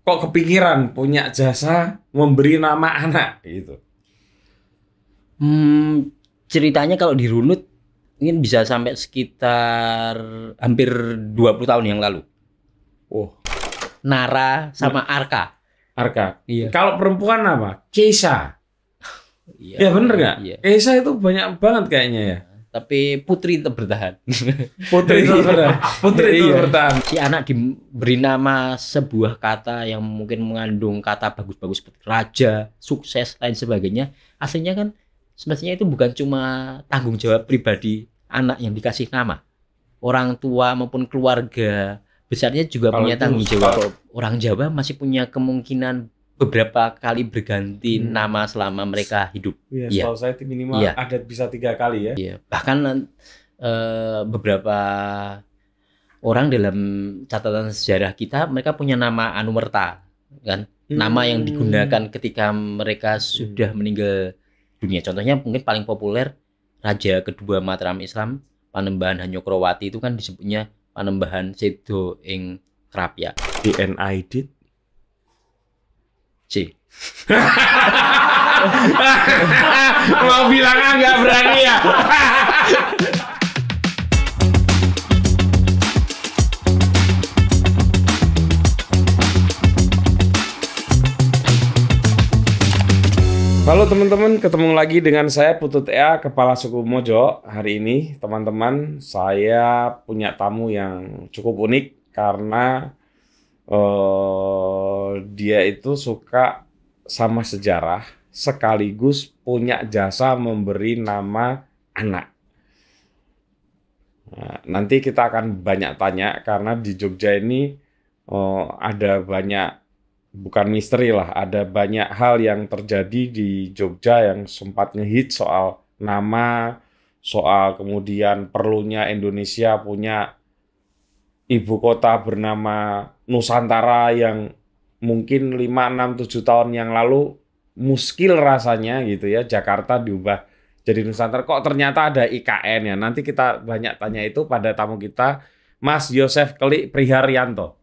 kok kepikiran punya jasa memberi nama anak gitu? Hmm, ceritanya kalau dirunut mungkin bisa sampai sekitar hampir 20 tahun yang lalu. Oh. Nara sama nah. Arka. Arka. Iya. Kalau perempuan apa? Keisha. Iya. Ya bener nggak? Iya. Keisha itu banyak banget kayaknya ya tapi putri itu bertahan. Putri itu bertahan. Putri tetap iya. iya. bertahan. Si anak diberi nama sebuah kata yang mungkin mengandung kata bagus-bagus seperti raja, sukses, lain sebagainya. Aslinya kan sebenarnya itu bukan cuma tanggung jawab pribadi anak yang dikasih nama. Orang tua maupun keluarga besarnya juga Kalau punya tanggung jawab. Orang Jawa masih punya kemungkinan beberapa kali berganti hmm. nama selama mereka hidup. Iya, yeah, iya. yeah. saya minimal yeah. ada bisa tiga kali ya. yeah. bahkan uh, beberapa orang dalam catatan sejarah kita mereka punya nama Anumerta kan, nama yang hmm. digunakan ketika mereka sudah meninggal dunia. Contohnya mungkin paling populer raja kedua Mataram Islam Panembahan Hanyokrowati itu kan disebutnya Panembahan Sedo ing Krapya. DNA did C. Mau bilang nggak berani ya? Halo teman-teman, ketemu lagi dengan saya Putut Ea, Kepala Suku Mojo. Hari ini teman-teman saya punya tamu yang cukup unik karena Eh, dia itu suka sama sejarah sekaligus punya jasa memberi nama anak. Nah, nanti kita akan banyak tanya karena di Jogja ini uh, ada banyak bukan misteri lah, ada banyak hal yang terjadi di Jogja yang sempat ngehit soal nama, soal kemudian perlunya Indonesia punya ibu kota bernama Nusantara yang mungkin 5, 6, 7 tahun yang lalu muskil rasanya gitu ya Jakarta diubah jadi Nusantara kok ternyata ada IKN ya nanti kita banyak tanya itu pada tamu kita Mas Yosef Kli Priharyanto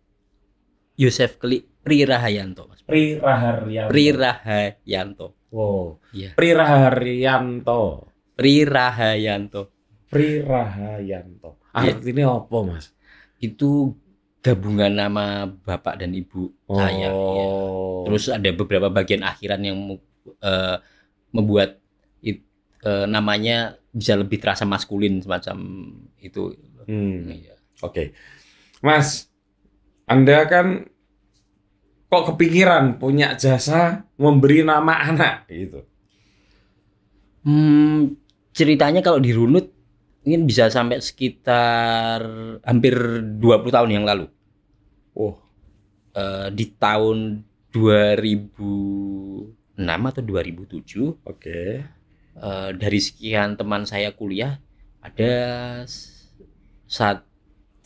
Yosef Keli Prirahayanto Mas Prirahayanto Prirahayanto Wow yeah. Priraharyanto Prirahayanto Prirahayanto iya. artinya yeah. apa Mas itu gabungan nama bapak dan ibu iya. oh. saya. Ya. Terus ada beberapa bagian akhiran yang uh, membuat it, uh, namanya bisa lebih terasa maskulin semacam itu. Hmm. Ya. Oke, okay. Mas, Anda kan kok kepikiran punya jasa memberi nama anak gitu? Hmm, ceritanya kalau dirunut mungkin bisa sampai sekitar hampir 20 tahun yang lalu. Oh. Uh, di tahun 2006 atau 2007. Oke. Okay. Uh, eh, dari sekian teman saya kuliah ada sat,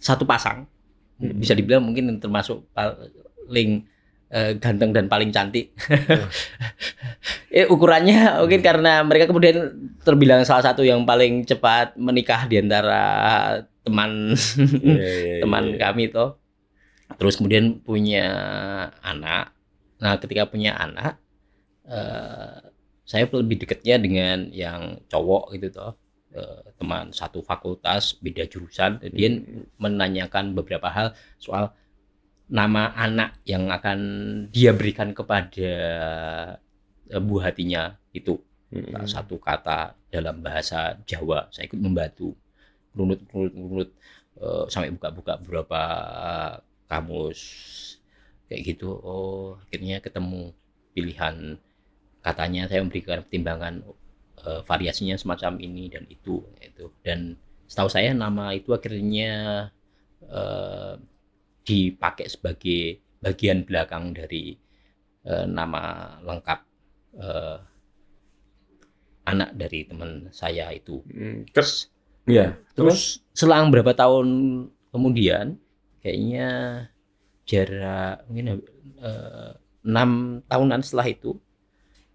satu pasang. Hmm. Bisa dibilang mungkin termasuk paling Eh, ganteng dan paling cantik. eh, ukurannya mungkin hmm. karena mereka kemudian terbilang salah satu yang paling cepat menikah di antara teman yeah, yeah, iya, teman yeah. kami toh. Terus kemudian punya anak. Nah, ketika punya anak uh, saya lebih dekatnya dengan yang cowok gitu toh eh, teman satu fakultas beda jurusan kemudian hmm. menanyakan beberapa hal soal nama anak yang akan dia berikan kepada e, buah hatinya itu hmm. satu kata dalam bahasa Jawa saya ikut membantu runut runut runut uh, sampai buka-buka beberapa kamus kayak gitu oh akhirnya ketemu pilihan katanya saya memberikan pertimbangan uh, variasinya semacam ini dan itu itu dan setahu saya nama itu akhirnya uh, dipakai sebagai bagian belakang dari uh, nama lengkap uh, anak dari teman saya itu. Hmm, terus, ya. Terus, terus selang berapa tahun kemudian, kayaknya jarak mungkin eh, enam tahunan setelah itu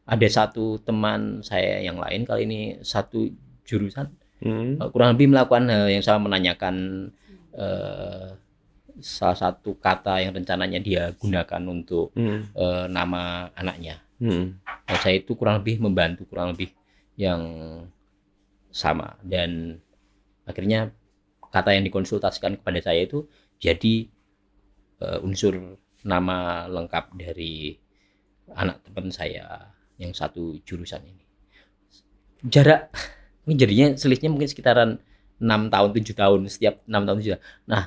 ada satu teman saya yang lain kali ini satu jurusan hmm. kurang lebih melakukan hal yang sama menanyakan uh, salah satu kata yang rencananya dia gunakan untuk hmm. uh, nama anaknya. Hmm. Nah, saya itu kurang lebih membantu kurang lebih yang sama dan akhirnya kata yang dikonsultasikan kepada saya itu jadi uh, unsur nama lengkap dari anak teman saya yang satu jurusan ini. Jarak ini jadinya selisihnya mungkin sekitaran 6 tahun 7 tahun setiap 6 tahun 7 tahun. Nah,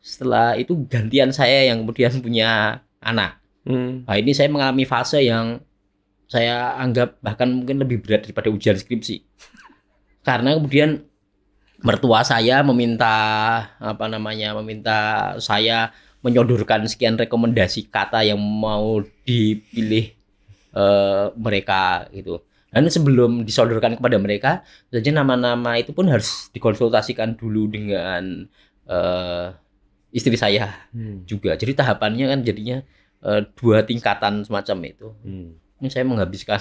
setelah itu gantian saya yang kemudian punya anak hmm. nah ini saya mengalami fase yang saya anggap bahkan mungkin lebih berat daripada ujian skripsi karena kemudian mertua saya meminta apa namanya meminta saya menyodorkan sekian rekomendasi kata yang mau dipilih uh, mereka gitu dan sebelum disodorkan kepada mereka saja nama-nama itu pun harus dikonsultasikan dulu dengan uh, istri saya hmm. juga. Jadi tahapannya kan jadinya uh, dua tingkatan semacam itu. Hmm. Ini saya menghabiskan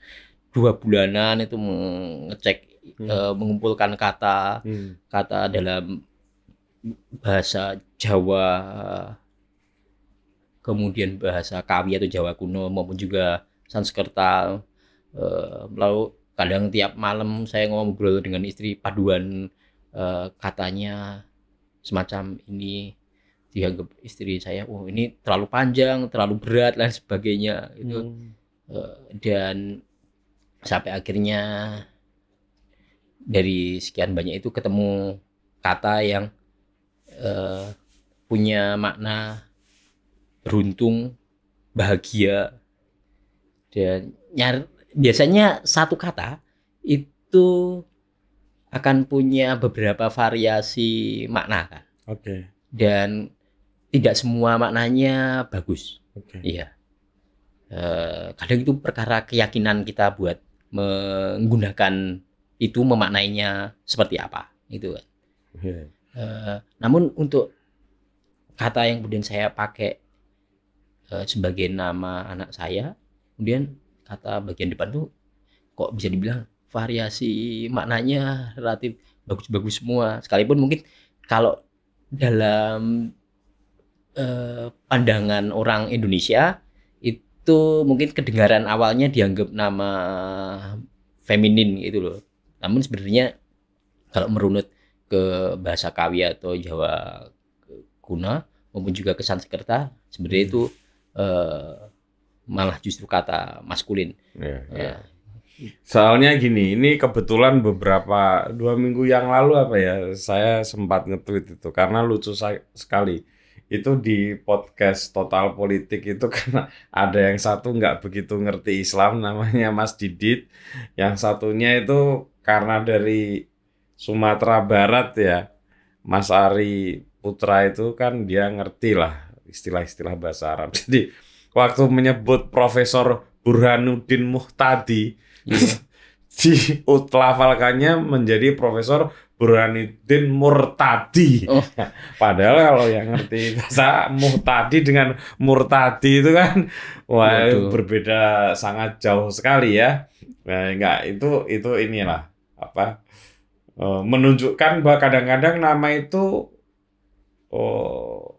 dua bulanan itu mengecek hmm. uh, mengumpulkan kata hmm. kata dalam bahasa Jawa kemudian bahasa Kawi atau Jawa kuno maupun juga Sanskerta uh, lalu kadang tiap malam saya ngomong ngobrol dengan istri paduan uh, katanya semacam ini dianggap istri saya oh ini terlalu panjang terlalu berat lain sebagainya gitu hmm. Eh, dan sampai akhirnya dari sekian banyak itu ketemu kata yang uh, punya makna beruntung bahagia dan nyar biasanya satu kata itu akan punya beberapa variasi makna kan. Oke. Okay. Dan tidak semua maknanya bagus. Oke. Okay. Iya. E, kadang itu perkara keyakinan kita buat menggunakan itu memaknainya seperti apa itu. kan. Yeah. Iya. E, namun untuk kata yang kemudian saya pakai e, sebagai nama anak saya, kemudian kata bagian depan tuh kok bisa dibilang variasi maknanya relatif bagus-bagus semua. Sekalipun mungkin kalau dalam eh, pandangan orang Indonesia itu mungkin kedengaran awalnya dianggap nama feminin gitu loh. Namun sebenarnya kalau merunut ke bahasa Kawi atau Jawa kuna maupun juga ke Sanskerta sebenarnya hmm. itu eh, malah justru kata maskulin. Yeah, yeah. Eh, Soalnya gini, ini kebetulan beberapa dua minggu yang lalu apa ya, saya sempat nge-tweet itu karena lucu sekali. Itu di podcast Total Politik itu karena ada yang satu nggak begitu ngerti Islam namanya Mas Didit, yang satunya itu karena dari Sumatera Barat ya, Mas Ari Putra itu kan dia ngerti lah istilah-istilah bahasa Arab. Jadi waktu menyebut Profesor Burhanuddin Muhtadi Yeah. utlafalkannya menjadi Profesor Burhanuddin Murtadi. Oh. Padahal kalau yang ngerti bahasa Murtadi dengan Murtadi itu kan wah Waduh. berbeda sangat jauh sekali ya. Nah, enggak itu itu inilah apa eh, menunjukkan bahwa kadang-kadang nama itu oh,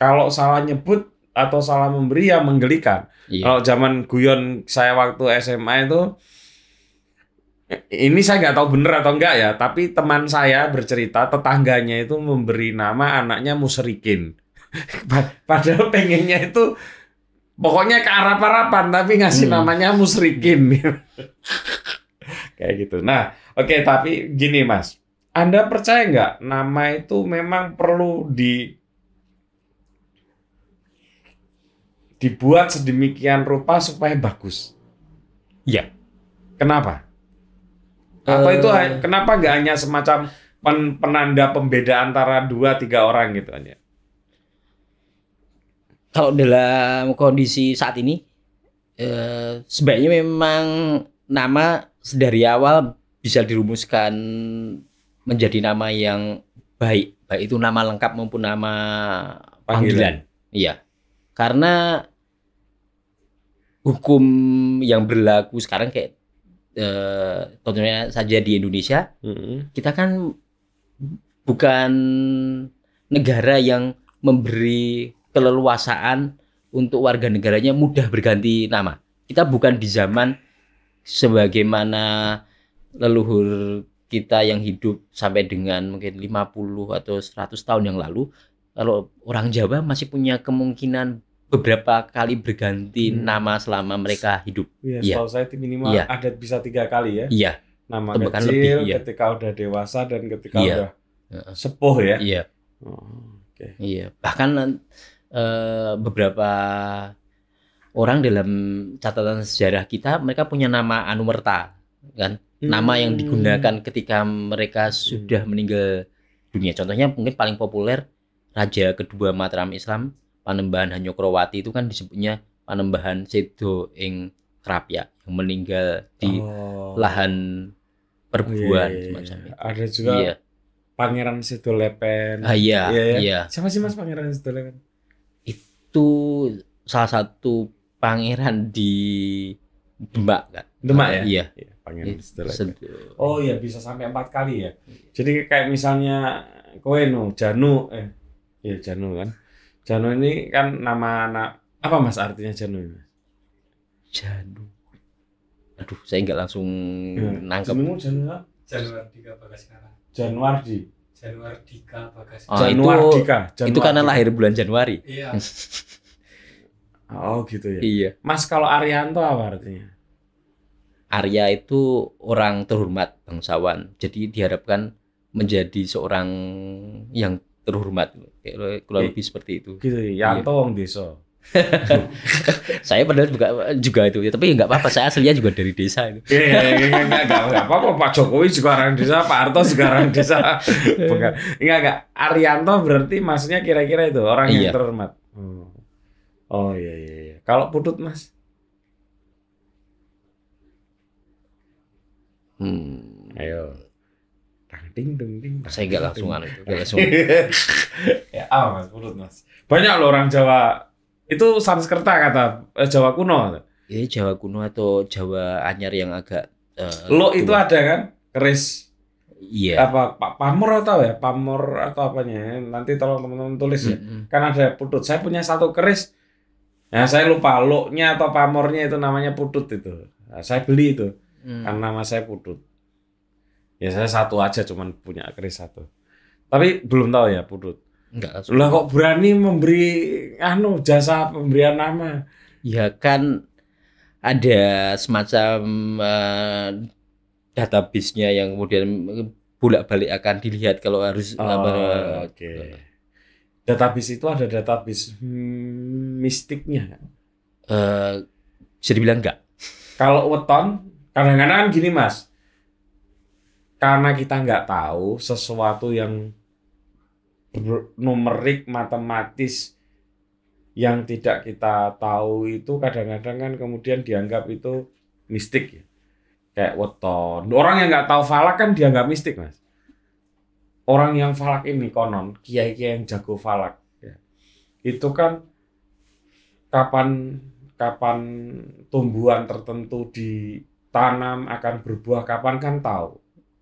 kalau salah nyebut atau salah memberi yang menggelikan. Iya. Kalau zaman guyon saya waktu SMA itu ini saya nggak tahu bener atau enggak ya, tapi teman saya bercerita tetangganya itu memberi nama anaknya Musrikin. Padahal pengennya itu pokoknya ke arah parapan tapi ngasih hmm. namanya Musrikin. Kayak gitu. Nah, oke okay, tapi gini Mas. Anda percaya nggak nama itu memang perlu di dibuat sedemikian rupa supaya bagus. Ya. Kenapa? Uh, itu eh. kenapa nggak hanya semacam pen, penanda pembeda antara dua tiga orang gitu aja? Kalau dalam kondisi saat ini, eh, sebaiknya memang nama dari awal bisa dirumuskan menjadi nama yang baik, baik itu nama lengkap maupun nama panggilan. panggilan. Iya karena hukum yang berlaku sekarang kayak eh, contohnya saja di Indonesia mm-hmm. kita kan bukan negara yang memberi keleluasaan untuk warga negaranya mudah berganti nama kita bukan di zaman sebagaimana leluhur kita yang hidup sampai dengan mungkin 50 atau 100 tahun yang lalu kalau orang Jawa masih punya kemungkinan beberapa kali berganti hmm. nama selama mereka hidup. Iya, ya. setahu saya minimal ya. ada bisa tiga kali ya. Iya. Nama Tembakan kecil, lebih, ya. ketika udah dewasa dan ketika ya. udah sepuh ya. Iya. Oh, Okay. Iya. Bahkan uh, beberapa orang dalam catatan sejarah kita mereka punya nama Anumerta kan, hmm. nama yang hmm. digunakan ketika mereka hmm. sudah meninggal dunia. Contohnya mungkin paling populer Raja kedua Mataram Islam Panembahan Hanyokrowati itu kan disebutnya Panembahan Sedo ing Krapya yang meninggal di oh. lahan perbuan oh, iya, iya. iya. Ada juga iya. Pangeran Sedo Lepen. Ah, iya, iya, iya. iya. Siapa sih Mas Pangeran Sedo Lepen? Itu salah satu pangeran di Demak kan? Demak ya? Iya. iya pangeran iya, Sedo Lepen. Oh iya bisa sampai empat kali ya. Jadi kayak misalnya kowe Janu eh ya Janu kan Janu ini kan nama anak apa mas artinya Janu, ini? Janu. Aduh, saya nggak langsung ya. nangkep. Jano sekarang? Januardika Bagaskara. Januardi. Januardika Bagaskara. Oh, ah, Januardika. Januardika. Itu karena lahir bulan Januari. Iya. oh gitu ya. Iya. Mas kalau Arianto apa artinya? Arya itu orang terhormat bangsawan. Jadi diharapkan menjadi seorang yang terhormat kayak kurang iya. lebih seperti itu gitu ya iya. tolong desa saya padahal juga juga itu ya, tapi ya nggak apa-apa saya aslinya juga dari desa itu iya, iya nggak apa-apa Pak Jokowi juga orang desa Pak Harto juga orang desa enggak nggak nggak Arianto berarti maksudnya kira-kira itu orang yang terhormat hmm. oh iya iya, iya. kalau Putut Mas hmm. ayo ding ding anu, ding. Saya gak langsungan itu, gak langsung. ya, ah, mas, urut mas. Banyak loh orang Jawa. Itu Sanskerta kata eh, Jawa kuno. Iya, Jawa kuno atau Jawa anyar yang agak uh, Lo itu ada kan? Keris. Iya. Apa Pak Pamor atau ya? Pamor atau apanya? Nanti tolong teman-teman tulis ya. Mm -hmm. Kan ada putut. Saya punya satu keris. Nah, saya lupa loknya atau pamornya itu namanya putut itu. Nah, saya beli itu. Mm. Karena nama saya putut. Ya saya satu aja cuman punya keris satu. Tapi belum tahu ya pudut Enggak. Lah kok berani memberi anu jasa pemberian nama? Ya kan ada semacam uh, database-nya yang kemudian bolak-balik akan dilihat kalau harus oh, Oke. Okay. Database itu ada database hmm, mistiknya. Uh, bisa dibilang enggak? Kalau weton, kadang-kadang kan gini mas, karena kita nggak tahu sesuatu yang numerik matematis yang tidak kita tahu itu kadang-kadang kan kemudian dianggap itu mistik ya. Kayak weton. Orang yang nggak tahu falak kan dianggap mistik, Mas. Orang yang falak ini konon, kiai-kiai yang jago falak. Ya. Itu kan kapan kapan tumbuhan tertentu ditanam akan berbuah kapan kan tahu.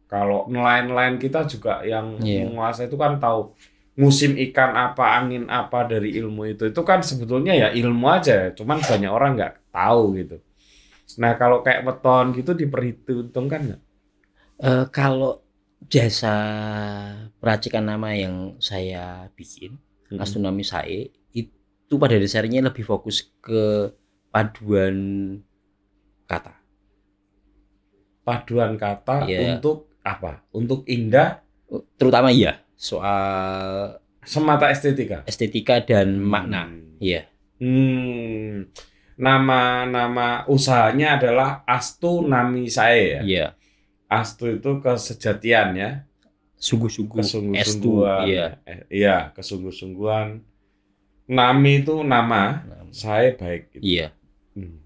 Kalau nelayan-nelayan kita juga yang yeah. menguasai itu kan tahu musim ikan apa, angin apa dari ilmu itu. Itu kan sebetulnya ya ilmu aja, ya, cuman banyak orang nggak tahu gitu. Nah kalau kayak weton gitu diperhitungkan nggak? Uh, kalau jasa peracikan nama yang saya bikin, -hmm. astronomi saya itu pada dasarnya lebih fokus ke paduan kata. Paduan kata ya, untuk apa? Untuk indah terutama iya soal semata estetika. Estetika dan hmm. makna. Iya. Hmm. Nama-nama usahanya adalah Astu Nami Saya ya. Iya. Astu itu kesejatian ya. Sungguh-sungguh. Kesungguh-sungguhan. Iya. Eh, iya, kesungguh-sungguhan. Nami itu nama, saya baik. Gitu. Iya. Hmm.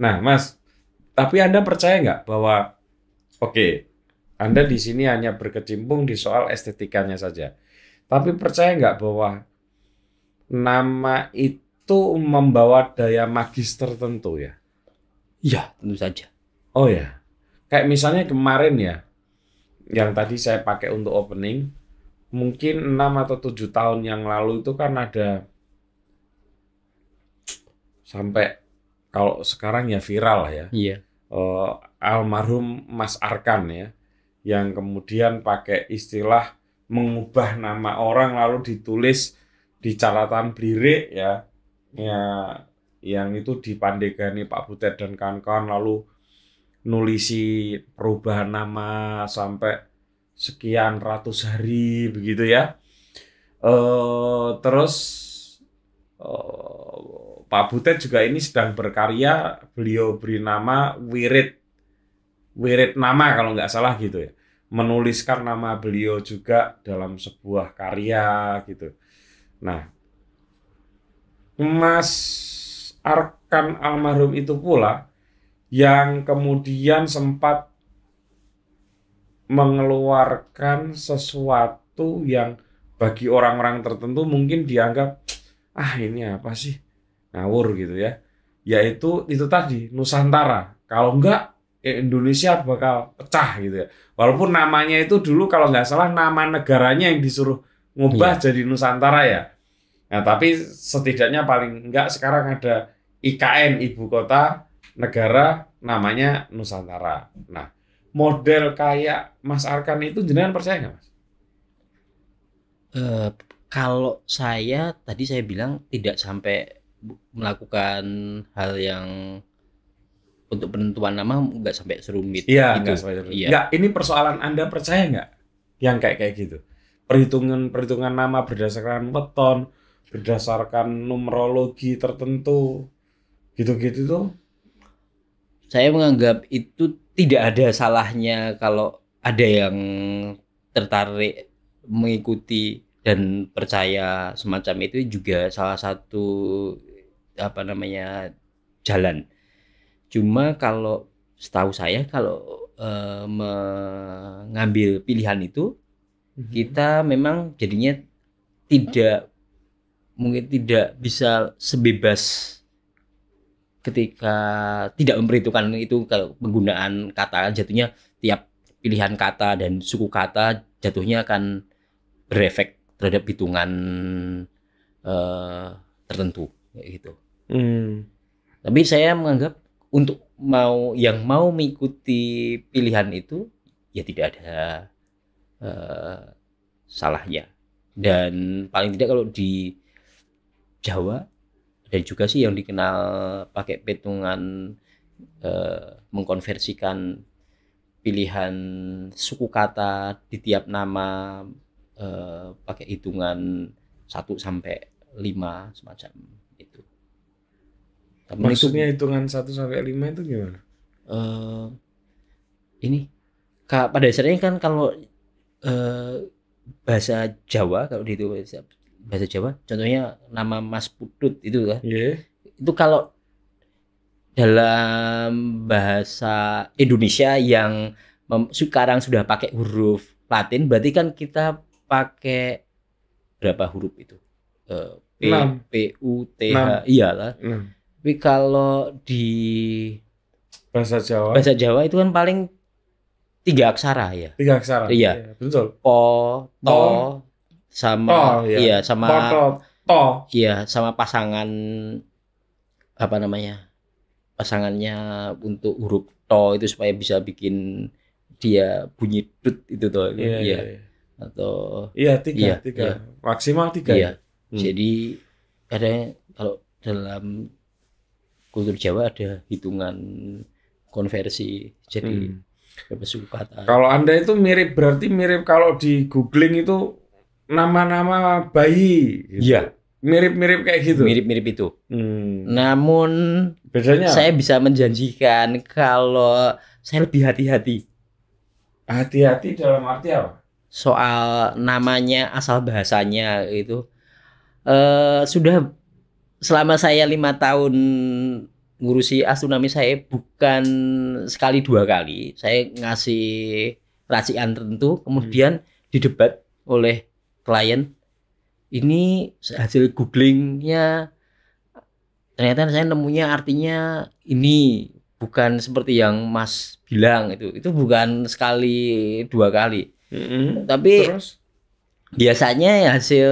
Nah, Mas, tapi Anda percaya nggak bahwa oke, okay, anda di sini hanya berkecimpung di soal estetikanya saja. Tapi percaya nggak bahwa nama itu membawa daya magis tertentu ya? Iya, tentu saja. Oh ya. Kayak misalnya kemarin ya, yang tadi saya pakai untuk opening, mungkin 6 atau 7 tahun yang lalu itu kan ada sampai kalau sekarang ya viral ya. Iya. Uh, almarhum Mas Arkan ya yang kemudian pakai istilah mengubah nama orang lalu ditulis di catatan blirik ya ya yang itu di Pak Butet dan kawan-kawan lalu nulisi perubahan nama sampai sekian ratus hari begitu ya e, terus e, Pak Butet juga ini sedang berkarya beliau beri nama Wirid wirid nama kalau nggak salah gitu ya menuliskan nama beliau juga dalam sebuah karya gitu nah Mas Arkan almarhum itu pula yang kemudian sempat mengeluarkan sesuatu yang bagi orang-orang tertentu mungkin dianggap ah ini apa sih ngawur gitu ya yaitu itu tadi Nusantara kalau enggak Eh, Indonesia bakal pecah gitu ya. Walaupun namanya itu dulu kalau nggak salah nama negaranya yang disuruh ngubah iya. jadi Nusantara ya. Nah tapi setidaknya paling nggak sekarang ada IKN ibu kota negara namanya Nusantara. Nah model kayak Mas Arkan itu jenengan percaya nggak mas? Uh, kalau saya tadi saya bilang tidak sampai melakukan hal yang untuk penentuan nama nggak sampai serumit iya, Gak, gitu. Enggak, iya. Gak, ini persoalan Anda percaya nggak yang kayak kayak gitu. Perhitungan perhitungan nama berdasarkan weton, berdasarkan numerologi tertentu gitu-gitu tuh. Saya menganggap itu tidak ada salahnya kalau ada yang tertarik mengikuti dan percaya semacam itu juga salah satu apa namanya jalan Cuma kalau setahu saya kalau uh, mengambil pilihan itu hmm kita memang jadinya tidak mungkin tidak bisa sebebas ketika tidak memperhitungkan itu kalau penggunaan kata kan jatuhnya tiap pilihan kata dan suku kata jatuhnya akan berefek terhadap hitungan uh, tertentu gitu. Hmm. Tapi saya menganggap untuk mau yang mau mengikuti pilihan itu ya tidak ada uh, salahnya dan paling tidak kalau di Jawa dan juga sih yang dikenal pakai petungan uh, mengkonversikan pilihan suku kata di tiap nama uh, pakai hitungan 1 sampai 5 semacam tapi Maksudnya hitungan 1 sampai 5 itu gimana? Uh, ini kak, pada dasarnya kan kalau uh, bahasa Jawa kalau di itu bahasa, Jawa contohnya nama Mas Putut itu kan. Yeah. Itu kalau dalam bahasa Indonesia yang sekarang sudah pakai huruf Latin berarti kan kita pakai berapa huruf itu? Uh, P, 6. P U T H Iyalah. Tapi kalau di bahasa Jawa bahasa Jawa itu kan paling tiga aksara ya. Tiga aksara. Iya, iya betul. Po, to, to sama to, iya. iya sama po, to, Iya, sama pasangan apa namanya? Pasangannya untuk huruf to itu supaya bisa bikin dia bunyi dut itu toh. Iya. iya. iya. iya. Atau Iya, tiga, iya, tiga. Iya. Maksimal tiga. Iya. Ya? Hmm. Jadi kadang kalau dalam kultur Jawa ada hitungan konversi jadi hmm. kalau anda itu mirip berarti mirip kalau di googling itu nama-nama bayi gitu. Iya. mirip-mirip kayak gitu mirip-mirip itu hmm. namun bedanya saya bisa menjanjikan kalau saya lebih hati-hati hati-hati dalam arti apa soal namanya asal bahasanya itu uh, sudah selama saya lima tahun ngurusi astronomi saya bukan sekali dua kali saya ngasih racikan tertentu kemudian hmm. didebat oleh klien ini hasil googlingnya ternyata saya nemunya artinya ini bukan seperti yang Mas bilang itu itu bukan sekali dua kali hmm tapi Terus? biasanya ya hasil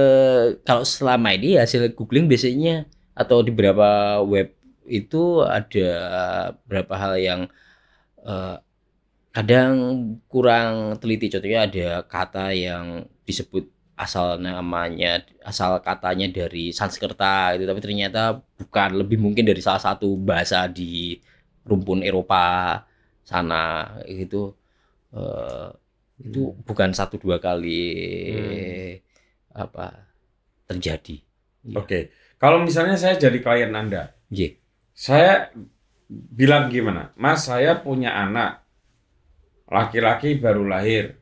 kalau selama ini hasil googling biasanya atau di beberapa web itu ada beberapa hal yang uh, kadang kurang teliti contohnya ada kata yang disebut asal namanya asal katanya dari Sanskerta itu tapi ternyata bukan lebih mungkin dari salah satu bahasa di rumpun Eropa sana gitu uh, hmm. itu bukan satu dua kali hmm. apa terjadi iya. oke okay. Kalau misalnya saya jadi klien Anda, yeah. saya bilang gimana, Mas saya punya anak laki-laki baru lahir,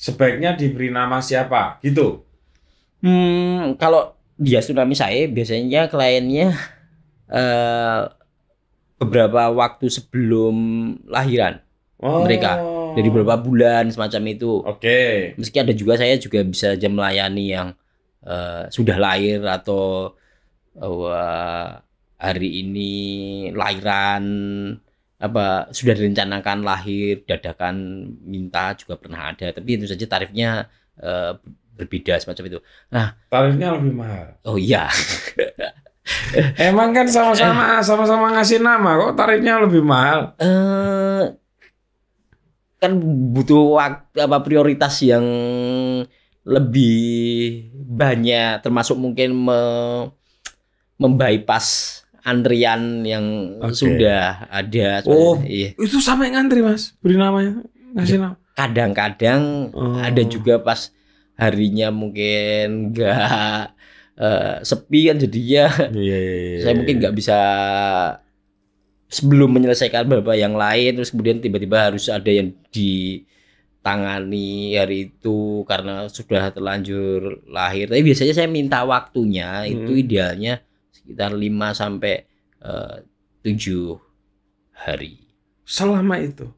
sebaiknya diberi nama siapa? Gitu. Hmm, kalau dia sudah saya biasanya kliennya uh, beberapa waktu sebelum lahiran oh. mereka dari beberapa bulan semacam itu. Oke. Okay. Meski ada juga saya juga bisa aja melayani yang uh, sudah lahir atau uh, hari ini lahiran apa sudah direncanakan lahir dadakan minta juga pernah ada tapi itu saja tarifnya uh, berbeda semacam itu. Nah, tarifnya lebih mahal. Oh iya. Emang kan sama-sama sama-sama ngasih nama kok tarifnya lebih mahal. uh, kan butuh waktu apa prioritas yang lebih banyak termasuk mungkin me membypass antrian yang okay. sudah ada. Oh, iya. itu sampai ngantri mas, beri namanya, ngasih ya, nama. Kadang-kadang oh. ada juga pas harinya mungkin nggak uh, sepi kan ya Yeah, yeah, yeah, saya mungkin iya. nggak bisa sebelum menyelesaikan beberapa yang lain, terus kemudian tiba-tiba harus ada yang di tangani hari itu karena sudah terlanjur lahir. Tapi biasanya saya minta waktunya hmm. itu idealnya sekitar 5 sampai eh, tujuh hari. Selama itu.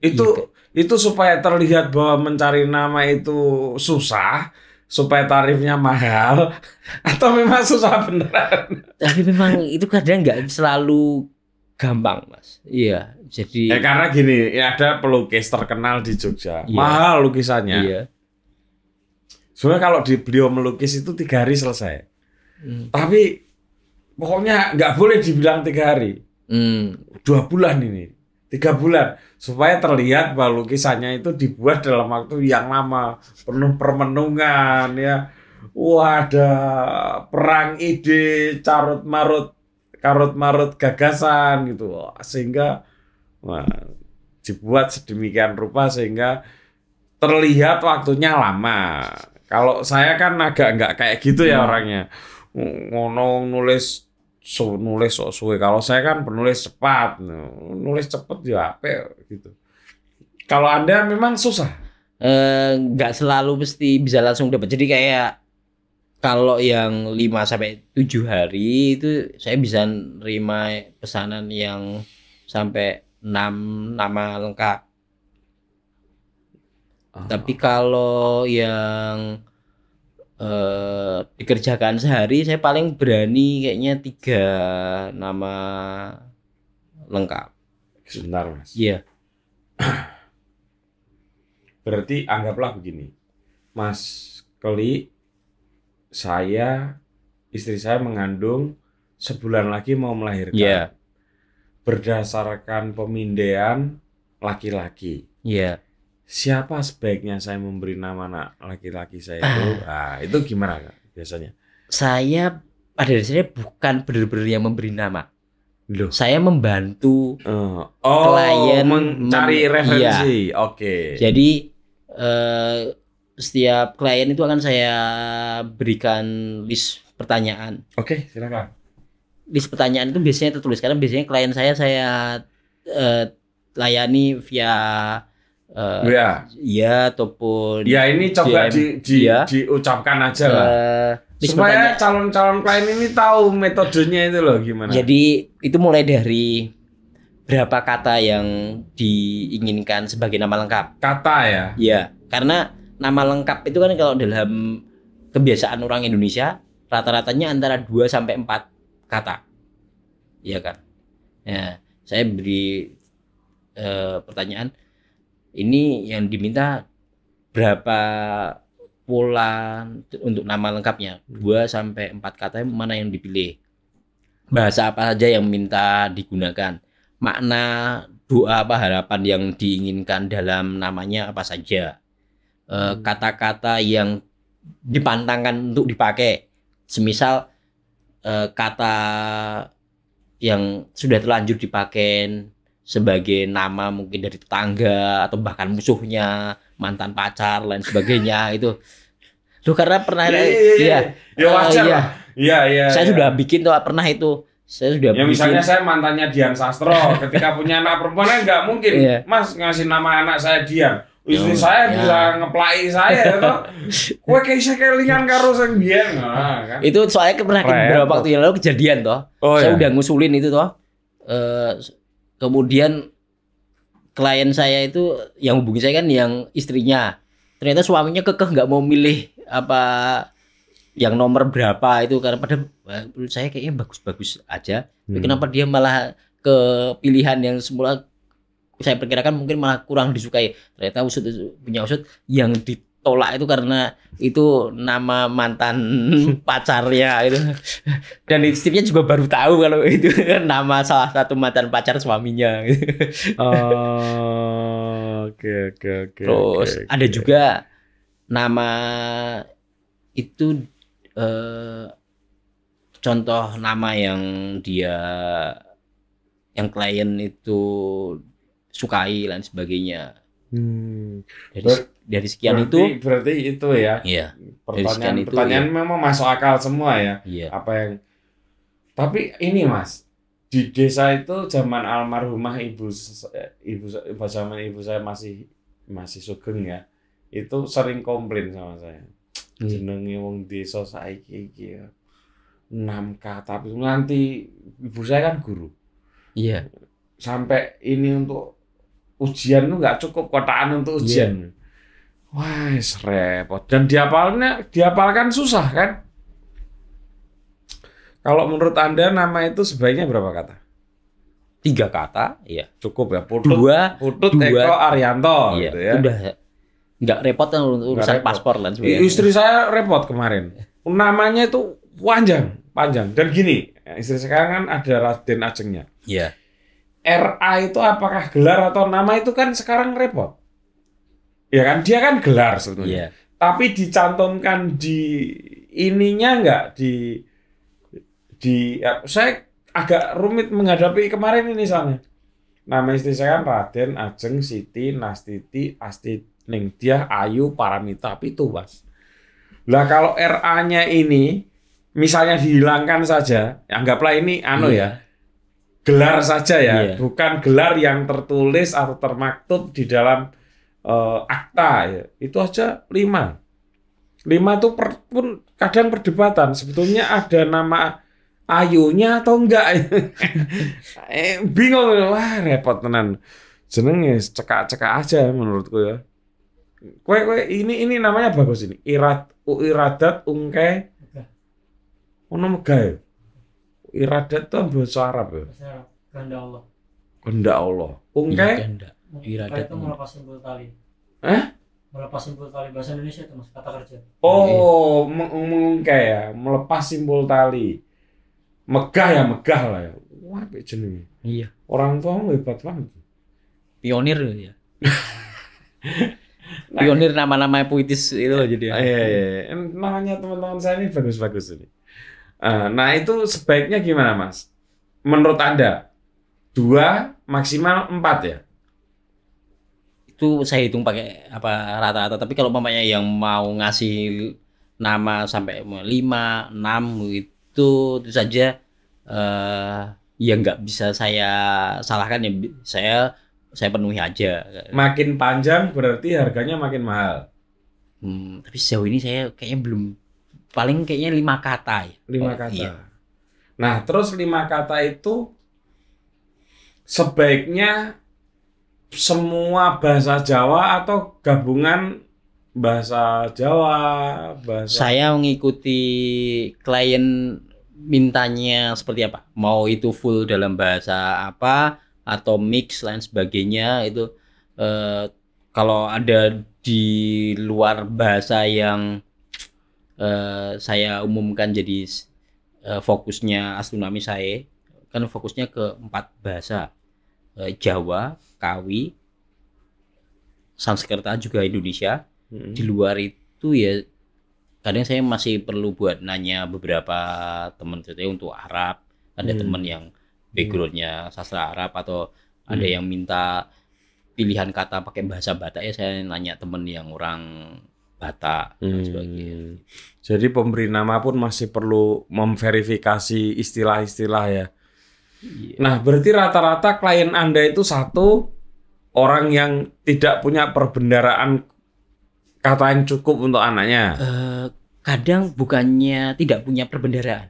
Itu ya, itu supaya terlihat bahwa mencari nama itu susah, supaya tarifnya mahal atau memang susah beneran. Tapi memang itu kadang nggak selalu gampang, Mas. Iya, jadi ya karena gini, ya ada pelukis terkenal di Jogja. Iya. Mahal lukisannya. Iya. Soalnya kalau di beliau melukis itu tiga hari selesai. Hmm. Tapi pokoknya nggak boleh dibilang tiga hari. Hmm. Dua bulan ini, tiga bulan supaya terlihat bahwa lukisannya itu dibuat dalam waktu yang lama, penuh permenungan ya. Wah ada perang ide, carut marut, carut marut gagasan gitu, sehingga Wah, dibuat sedemikian rupa sehingga terlihat waktunya lama. Kalau saya kan agak nggak kayak gitu ya hmm. orangnya. Ngono nulis so, nulis sok suwe. Kalau saya kan penulis cepat, nulis cepet ya apa gitu. Kalau Anda memang susah. Eh, nggak selalu mesti bisa langsung dapat. Jadi kayak kalau yang 5 sampai 7 hari itu saya bisa nerima pesanan yang sampai 6 nama lengkap. Oh. Tapi kalau yang eh, dikerjakan sehari saya paling berani kayaknya tiga nama lengkap. Sebentar mas. Iya. Berarti anggaplah begini, Mas Keli, saya istri saya mengandung sebulan lagi mau melahirkan. Yeah berdasarkan pemindaian laki-laki. Iya. Siapa sebaiknya saya memberi nama anak laki-laki saya itu? Ah. Nah, itu gimana kak, biasanya? Saya pada dasarnya bukan benar-benar yang memberi nama. Loh. Saya membantu uh, oh, klien mencari referensi. Iya. Oke. Okay. Jadi uh, setiap klien itu akan saya berikan list pertanyaan. Oke, okay, silakan list pertanyaan itu biasanya tertulis karena biasanya klien saya saya uh, layani via uh, ya ya ataupun ya ini coba di, di, ya. diucapkan aja uh, lah supaya calon-calon klien ini tahu metodenya itu loh gimana jadi itu mulai dari berapa kata yang diinginkan sebagai nama lengkap kata ya ya karena nama lengkap itu kan kalau dalam kebiasaan orang Indonesia rata-ratanya antara 2 sampai empat kata iya kan ya saya beri e, pertanyaan ini yang diminta berapa pola untuk nama lengkapnya dua sampai empat kata mana yang dipilih bahasa apa saja yang minta digunakan makna doa apa harapan yang diinginkan dalam namanya apa saja eh, hmm. kata-kata yang dipantangkan untuk dipakai semisal uh, kata yang sudah terlanjur dipakai sebagai nama mungkin dari tetangga atau bahkan musuhnya mantan pacar lain sebagainya itu tuh karena pernah iya iya iya iya. Ya, eh, iya. iya iya saya iya. sudah bikin tuh pernah itu saya sudah ya bikin. misalnya saya mantannya Dian Sastro ketika punya anak perempuan enggak mungkin iya. mas ngasih nama anak saya Dian Istri ya, saya ya. bisa ngeplai saya itu. Ya Kue kayak kelingan karo sing biyen. Nah, kan. Itu soalnya pernah beberapa waktu yang lalu kejadian toh. Oh, saya iya. udah ngusulin itu toh. Eh kemudian klien saya itu yang hubungi saya kan yang istrinya. Ternyata suaminya kekeh nggak mau milih apa yang nomor berapa itu karena pada eh, menurut saya kayaknya bagus-bagus aja. Hmm. Tapi kenapa dia malah ke pilihan yang semula saya perkirakan mungkin malah kurang disukai ternyata usut punya usut yang ditolak itu karena itu nama mantan pacarnya itu dan istrinya juga baru tahu kalau itu nama salah satu mantan pacar suaminya oh, oke oke oke terus okay, ada juga nama itu eh, contoh nama yang dia yang klien itu sukai dan sebagainya. Hmm. Dari, Ber dari sekian berarti, itu berarti itu ya. Iya. Pertanyaan itu, pertanyaan iya. memang masuk akal semua ya. Iya. Apa yang Tapi ini Mas, di desa itu zaman almarhumah ibu ibu zaman ibu saya masih masih sugeng ya. Itu sering komplain sama saya. Hmm. Jenenge wong desa saiki iki 6K ya, tapi nanti ibu saya kan guru. Iya. Sampai ini untuk ujian itu nggak cukup kotaan untuk iya. ujian. Yeah. Wah, repot. Dan diapalnya, diapalkan susah kan? Kalau menurut Anda nama itu sebaiknya berapa kata? Tiga kata, iya. Cukup ya. Putut, dua, Putut dua, Eko Arianto, iya, gitu ya. Udah nggak repot kan urusan repot. paspor lah sebenarnya. Istri saya repot kemarin. Namanya itu panjang, panjang. Dan gini, istri sekarang kan ada Raden Ajengnya. Iya. RA itu apakah gelar atau nama itu kan sekarang repot. Ya kan dia kan gelar sebetulnya. Yeah. Tapi dicantumkan di ininya enggak di di ya, saya agak rumit menghadapi kemarin ini soalnya. Nama istri saya kan Raden Ajeng Siti Nastiti Asti dia Ayu Paramita tapi itu Pituwas. Lah kalau RA-nya ini misalnya dihilangkan saja, anggaplah ini anu yeah. ya gelar saja ya, yeah. bukan gelar yang tertulis atau termaktub di dalam uh, akta ya. Itu aja lima. Lima itu per, pun kadang perdebatan. Sebetulnya ada nama ayunya atau enggak. eh, bingung wah repot tenan. Jenenge cekak-cekak aja menurutku ya. Kue kue ini ini namanya bagus ini. Irat u iradat oh nama gaya. Iradat itu bahasa Arab ya. Ganda Allah. Ganda Allah. Ya, ganda. Iradat itu melepas simpul tali. Eh? Melepas simpul tali bahasa Indonesia itu Mas, kata kerja. Oh, okay. Iya. mengungke ya, melepas simpul tali. Megah ya, megah lah ya. Wah, jenenge. Iya. Orang tua hebat banget. Pionir ya. Pionir nama-nama puitis itu jadi. Ya. Iya, iya, iya. Namanya teman-teman saya ini bagus-bagus ini. Eh, nah itu sebaiknya gimana mas? Menurut anda dua maksimal empat ya? Itu saya hitung pakai apa rata-rata. Tapi kalau mamanya yang mau ngasih nama sampai lima enam itu itu saja uh, ya nggak bisa saya salahkan ya saya saya penuhi aja. Makin panjang berarti harganya makin mahal. Hmm, tapi sejauh ini saya kayaknya belum paling kayaknya lima kata ya. Lima oh, kata. Iya. Nah, terus lima kata itu sebaiknya semua bahasa Jawa atau gabungan bahasa Jawa, bahasa Saya mengikuti klien mintanya seperti apa? Mau itu full dalam bahasa apa atau mix lain sebagainya itu eh, kalau ada di luar bahasa yang uh, saya umumkan jadi uh, fokusnya astronomi saya kan fokusnya ke empat bahasa uh, Jawa, Kawi, Sanskerta juga Indonesia. Hmm. Di luar itu ya kadang saya masih perlu buat nanya beberapa teman saya untuk Arab. Ada hmm. teman yang hmm. backgroundnya sastra Arab atau hmm. ada yang minta pilihan kata pakai bahasa Batak ya saya nanya teman yang orang Batak hmm. dan sebagainya. Jadi pemberi nama pun masih perlu memverifikasi istilah-istilah ya. Yeah. Nah, berarti rata-rata klien Anda itu satu orang yang tidak punya perbendaraan kata yang cukup untuk anaknya. Uh, kadang bukannya tidak punya perbendaraan.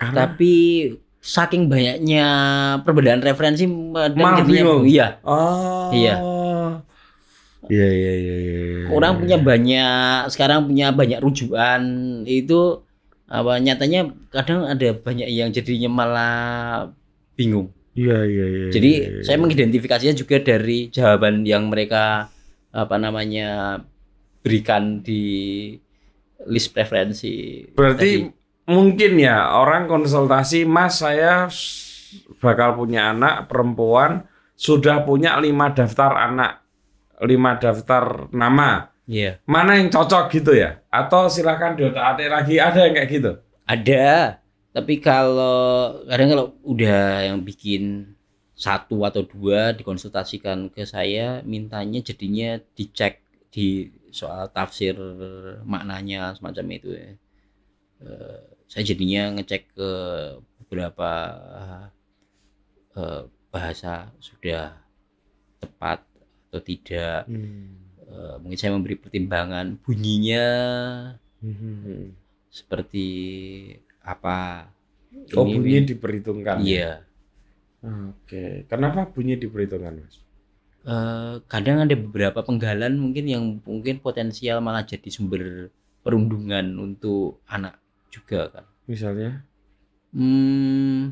Karena? Tapi saking banyaknya perbedaan referensi malah Iya. Oh. Iya. Iya iya iya, iya iya iya. Orang punya banyak sekarang punya banyak rujukan itu apa nyatanya kadang ada banyak yang jadinya malah bingung. Iya iya iya. Jadi yeah, yeah, yeah. saya mengidentifikasinya juga dari jawaban yang mereka apa namanya berikan di list preferensi. Berarti tadi. mungkin ya orang konsultasi Mas saya bakal punya anak perempuan sudah punya lima daftar anak lima daftar nama. Yeah. Mana yang cocok gitu ya? Atau silakan diotak-atik lagi ada yang kayak gitu? Ada. Tapi kalau kadang kalau udah yang bikin satu atau dua dikonsultasikan ke saya, mintanya jadinya dicek di soal tafsir maknanya semacam itu ya. Uh, saya jadinya ngecek ke beberapa uh, bahasa sudah tepat atau tidak hmm. uh, mungkin saya memberi pertimbangan bunyinya hmm. seperti apa oh ini, bunyi ini. diperhitungkan ya? iya oke okay. kenapa bunyi diperhitungkan mas uh, kadang ada beberapa penggalan mungkin yang mungkin potensial malah jadi sumber perundungan untuk anak juga kan misalnya hmm,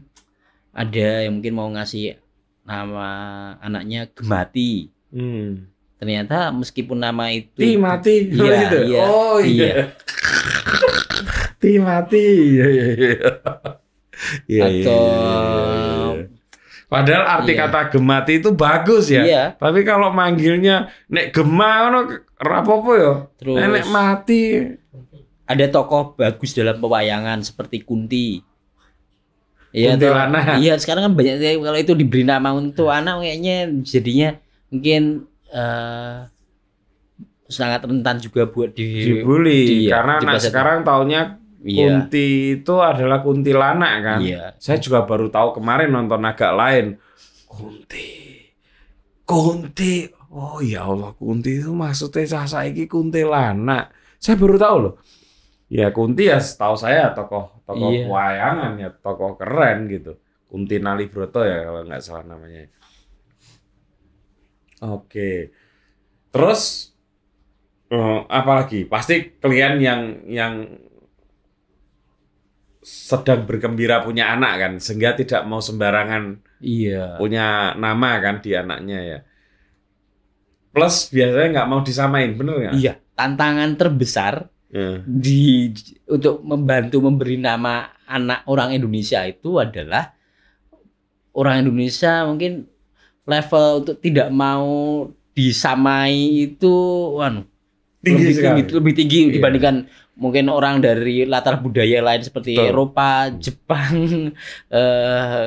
ada yang mungkin mau ngasih nama anaknya Gemati Hmm. Ternyata meskipun nama itu Ti mati iya, gitu. Iya, oh iya. iya. Ti mati. Iya iya iya. Iya, iya, iya Atau Padahal arti iya. kata gemati itu bagus ya. Iya. Tapi kalau manggilnya nek gema ngono rapopo ya. Terus nek mati ada tokoh bagus dalam pewayangan seperti Kunti. Iya, Kuntilanak. Iya, sekarang kan banyak kalau itu diberi nama untuk anak kayaknya jadinya mungkin uh, sangat rentan juga buat di, dibully di, karena di nah sekarang taunya Iya. Kunti itu adalah kuntilanak kan. Iya. Saya juga baru tahu kemarin nonton agak lain. Kunti. Kunti. Oh ya Allah, Kunti itu maksudnya cah saiki kuntilanak. Saya baru tahu loh. Ya Kunti ya setahu saya tokoh tokoh iya. wayangan ya, tokoh keren gitu. Kunti nali broto ya kalau nggak salah namanya. Oke. Terus uh, apalagi? Pasti kalian yang yang sedang bergembira punya anak kan, sehingga tidak mau sembarangan iya. punya nama kan di anaknya ya. Plus biasanya nggak mau disamain, bener nggak? Iya. Tantangan terbesar yeah. di untuk membantu memberi nama anak orang Indonesia itu adalah orang Indonesia mungkin level untuk tidak mau disamai itu anu tinggi lebih tinggi lebih tinggi yeah. dibandingkan mungkin orang dari latar budaya lain seperti Betul. Eropa, hmm. Jepang, eh,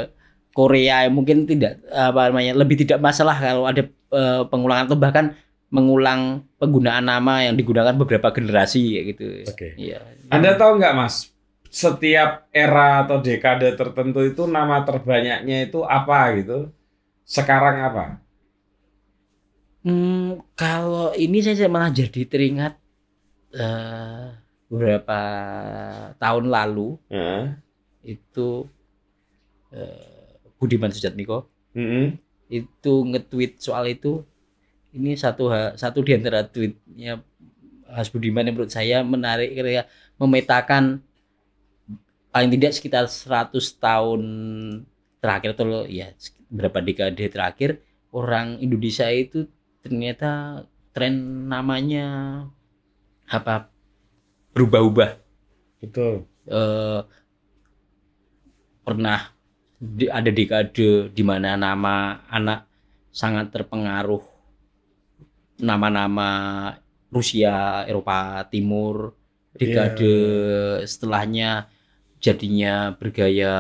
Korea mungkin tidak apa namanya lebih tidak masalah kalau ada eh, pengulangan atau bahkan mengulang penggunaan nama yang digunakan beberapa generasi ya gitu. Oke. Okay. Ya. Anda tahu nggak Mas, setiap era atau dekade tertentu itu nama terbanyaknya itu apa gitu? sekarang apa? Hmm, kalau ini saya malah jadi teringat uh, beberapa tahun lalu ya. itu uh, Budiman Sujatmiko mm -hmm. itu nge-tweet soal itu ini satu satu di antara tweetnya Mas Budiman yang menurut saya menarik ketika memetakan paling tidak sekitar 100 tahun terakhir atau ya berapa dekade terakhir orang Indonesia itu ternyata tren namanya apa berubah-ubah. itu Uh, eh, pernah di, ada dekade di mana nama anak sangat terpengaruh nama-nama Rusia, Eropa Timur, dekade yeah. setelahnya jadinya bergaya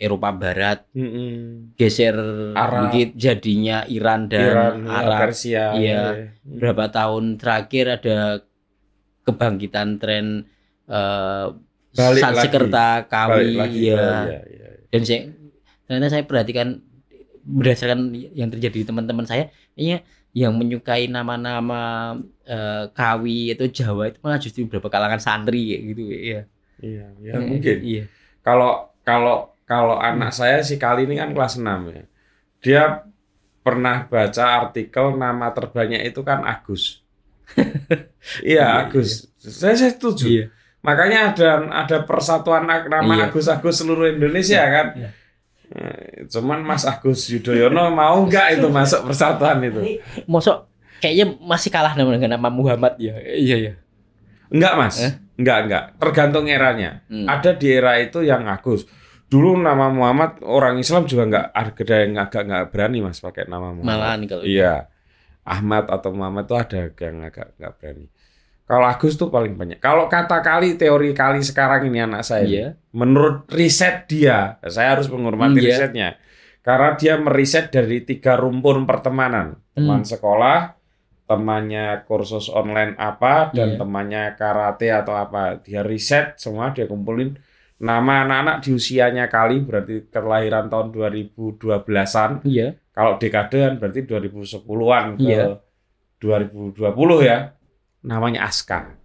Eropa Barat, mm -hmm. geser Arab. mungkin jadinya Iran dan Iran, iya, Arab. Persia, ya, iya. Berapa tahun terakhir ada kebangkitan tren uh, Balik Sansekerta lagi. Kawi, iya Ya. Ya, ya, ya. Dan saya ternyata saya perhatikan berdasarkan yang terjadi teman-teman saya, ini iya, yang menyukai nama-nama uh, Kawi atau Jawa itu malah justru beberapa kalangan santri gitu ya. Iya, iya, ya, mungkin. Iya. Kalau kalau kalau hmm. anak saya si kali ini kan kelas 6 ya. Dia pernah baca artikel nama terbanyak itu kan Agus. Iya, iya, Agus. Iya. Saya, saya setuju. Iya. Makanya ada ada persatuan nama iya. Agus-Agus seluruh Indonesia kan. Iya. Eh, cuman Mas Agus Yudhoyono mau nggak itu masuk persatuan itu? Masuk kayaknya masih kalah dengan nama Muhammad ya. Iya, ya Enggak mas, eh? enggak enggak. Tergantung eranya. Hmm. Ada di era itu yang Agus. Dulu nama Muhammad orang Islam juga enggak ada yang agak enggak berani mas pakai nama Muhammad. Malahan kalau iya. Ahmad atau Muhammad itu ada yang agak nggak berani. Kalau Agus tuh paling banyak. Kalau kata kali teori kali sekarang ini anak saya, yeah. menurut riset dia, saya harus menghormati mm, risetnya, karena dia meriset dari tiga rumpun pertemanan, teman mm. sekolah, temannya kursus online apa dan yeah. temannya karate atau apa. Dia riset semua, dia kumpulin nama anak-anak di usianya kali berarti kelahiran tahun 2012-an. Iya. Kalau dekadean berarti 2010-an ke yeah. 2020 ya. Namanya Aska.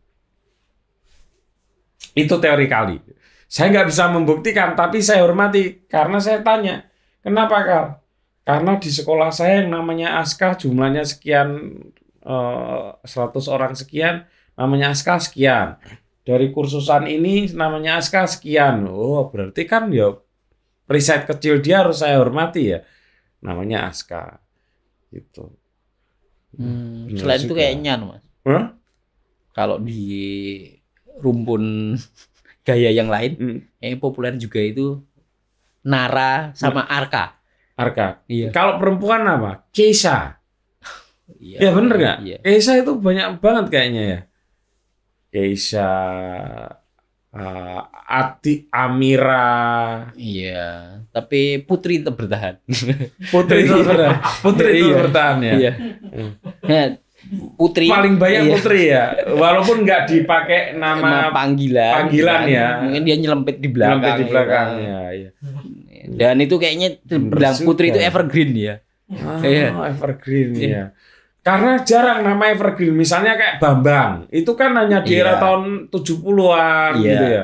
Itu teori kali. Saya nggak bisa membuktikan, tapi saya hormati karena saya tanya, kenapa kak Karena di sekolah saya yang namanya Aska jumlahnya sekian 100 eh, orang sekian namanya aska sekian dari kursusan ini namanya aska sekian oh berarti kan ya riset kecil dia harus saya hormati ya namanya aska gitu. hmm, itu hmm, selain juga. itu kayaknya mas huh? kalau di rumpun gaya yang lain hmm. yang populer juga itu Nara sama nah. Arka Arka iya. kalau perempuan apa Keisha Iya. Ya bener nggak? Iya. Keisha itu banyak banget kayaknya ya. Keisha, uh, Ati Amira. Iya. Tapi Putri itu bertahan. Putri itu iya. bertahan. Putri itu iya. bertahan ya. Iya. Nah, putri paling banyak iya. putri ya walaupun nggak dipakai nama, nama panggilan panggilan gitu kan. ya mungkin dia nyelempit di belakang nyelempit di ya belakang kan. ya, iya. dan itu kayaknya bilang putri itu evergreen ya ah, iya. evergreen ya, ya karena jarang nama evergreen. Misalnya kayak Bambang, itu kan hanya di era yeah. tahun 70-an yeah. gitu ya.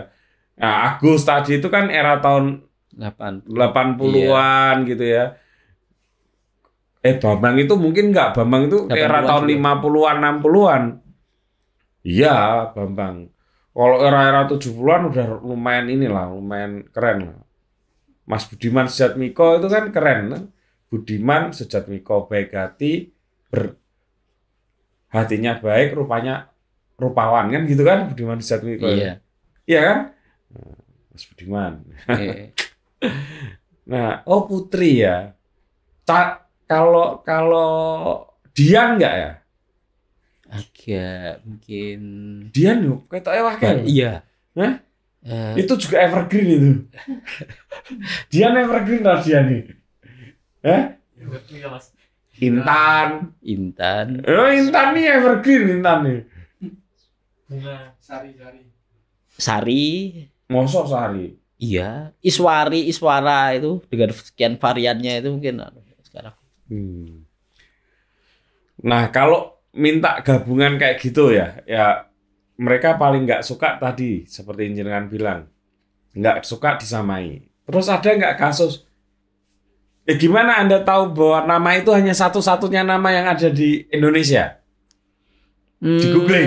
Nah, Agus tadi itu kan era tahun 80-an yeah. gitu ya. Eh Bambang itu mungkin nggak Bambang itu era tahun 50-an 60-an. Iya, Bambang. Kalau era-era 70-an udah lumayan inilah, lumayan keren lah. Mas Budiman Sejatmiko itu kan keren. Kan? Budiman Sejatmiko baik hati ber hatinya baik rupanya rupawan kan gitu kan Budiman Sujatmiko iya iya kan Mas Budiman iya. nah oh Putri ya Ta kalau kalau dia enggak ya agak mungkin Dian yuk kayak ewah kan iya Nah Uh, itu juga evergreen itu. Dian evergreen lah Dian nih. Eh? Ya, mas. Intan. Intan. Oh, Intan nih evergreen Intan nih. Bunga Sari Sari. Sari. Mosok Sari. Iya, Iswari, Iswara itu dengan sekian variannya itu mungkin anu, sekarang. Hmm. Nah, kalau minta gabungan kayak gitu ya, ya mereka paling nggak suka tadi seperti jenengan bilang, nggak suka disamai. Terus ada nggak kasus Ya gimana Anda tahu bahwa nama itu hanya satu-satunya nama yang ada di Indonesia? Di hmm, Google?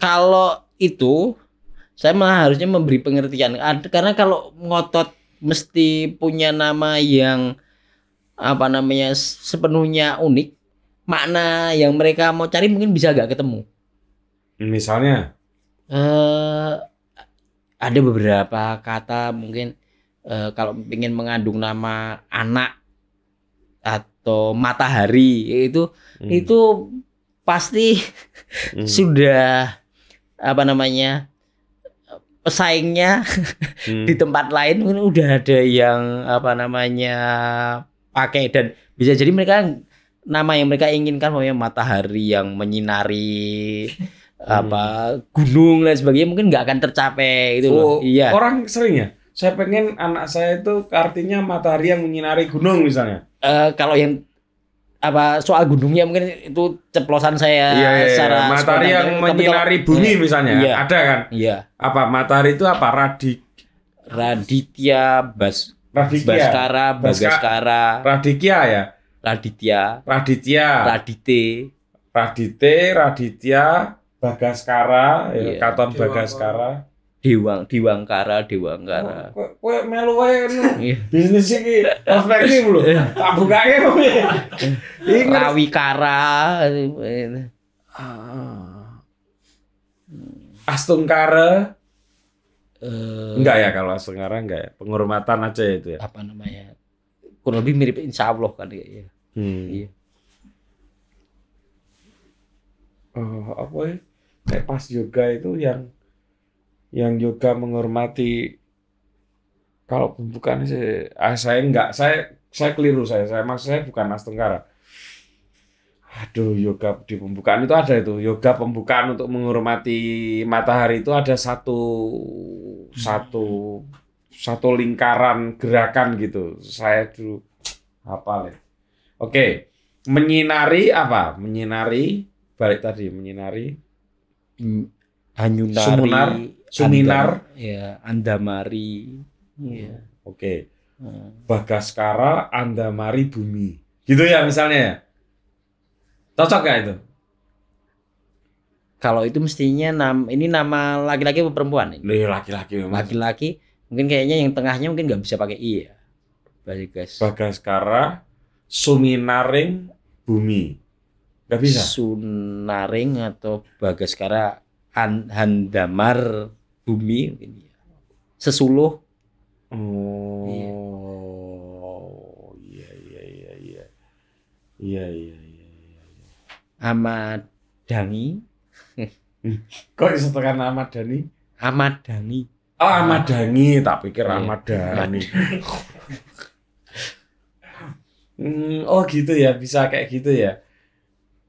kalau itu saya malah harusnya memberi pengertian karena kalau ngotot mesti punya nama yang apa namanya sepenuhnya unik, makna yang mereka mau cari mungkin bisa agak ketemu. Misalnya uh, ada beberapa kata mungkin uh, kalau ingin mengandung nama anak atau matahari itu hmm. itu pasti hmm. sudah apa namanya pesaingnya hmm. di tempat lain mungkin udah ada yang apa namanya pakai dan bisa jadi mereka nama yang mereka inginkan namanya matahari yang menyinari hmm. apa gunung dan sebagainya mungkin nggak akan tercapai itu oh, Iya. Orang sering ya. Saya pengen anak saya itu artinya matahari yang menyinari gunung misalnya uh, kalau yang apa soal gunungnya mungkin itu ceplosan saya iya, iya, iya. secara matahari yang menyinari bumi iya, misalnya iya, ada kan iya apa matahari itu apa radik Raditya Bas Raditya. Baskara Baskara Raditya ya Raditya Raditya Radite Radite Raditya Bagaskara ya, iya. Katon Bagaskara diwang diwangkara diwangkara Kowe melu wae kan, iya. bisnis iki perspektif lho. Iya. Tak bukake kowe. Iya. Rawikara. Hmm. Astungkara. Eh. enggak ya kalau Astungkara enggak ya. Penghormatan aja ya itu ya. Apa namanya? Kurang lebih mirip insyaallah kan ya. hmm. iya Iya. Uh, apa ya? Kayak pas yoga itu yang yang juga menghormati kalau bukan sih ah saya enggak saya saya keliru saya saya maksud saya bukan Mas Tenggara aduh yoga di pembukaan itu ada itu yoga pembukaan untuk menghormati matahari itu ada satu satu satu lingkaran gerakan gitu saya dulu apa ya oke menyinari apa menyinari balik tadi menyinari hmm, hanyunari Suminar, Andam, ya, Andamari. Ya. Oke. Okay. Hmm. Bagaskara Andamari Bumi. Gitu ya misalnya. Ya? Cocok gak itu? Kalau itu mestinya nam ini nama laki-laki atau perempuan? Iya, laki-laki. Laki-laki. Mungkin kayaknya yang tengahnya mungkin nggak bisa pakai i ya. Bagas. Bagaskara Suminaring Bumi. nggak bisa. Sunaring atau Bagaskara An Handamar bumi ini sesuluh oh iya iya iya iya iya iya iya iya Ahmad iya, iya. Dhani kok tekan Ahmad Dhani Ahmad Dhani oh Ahmad Dhani tak pikir iya. Ahmad iya. Dhani oh gitu ya, bisa kayak gitu ya.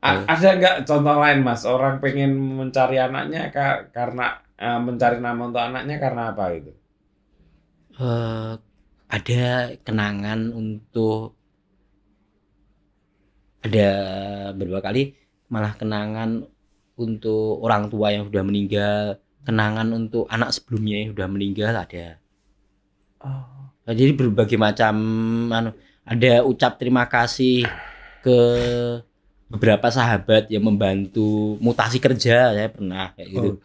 A Ada nggak contoh lain mas? Orang pengen mencari anaknya kak karena Eh, mencari nama untuk anaknya karena apa itu? Uh, eh, ada kenangan untuk ada beberapa kali malah kenangan untuk orang tua yang sudah meninggal, kenangan untuk anak sebelumnya yang sudah meninggal ada. Oh. Nah, jadi berbagai macam anu, ada ucap terima kasih ke beberapa sahabat yang membantu mutasi kerja saya pernah kayak gitu. Oh.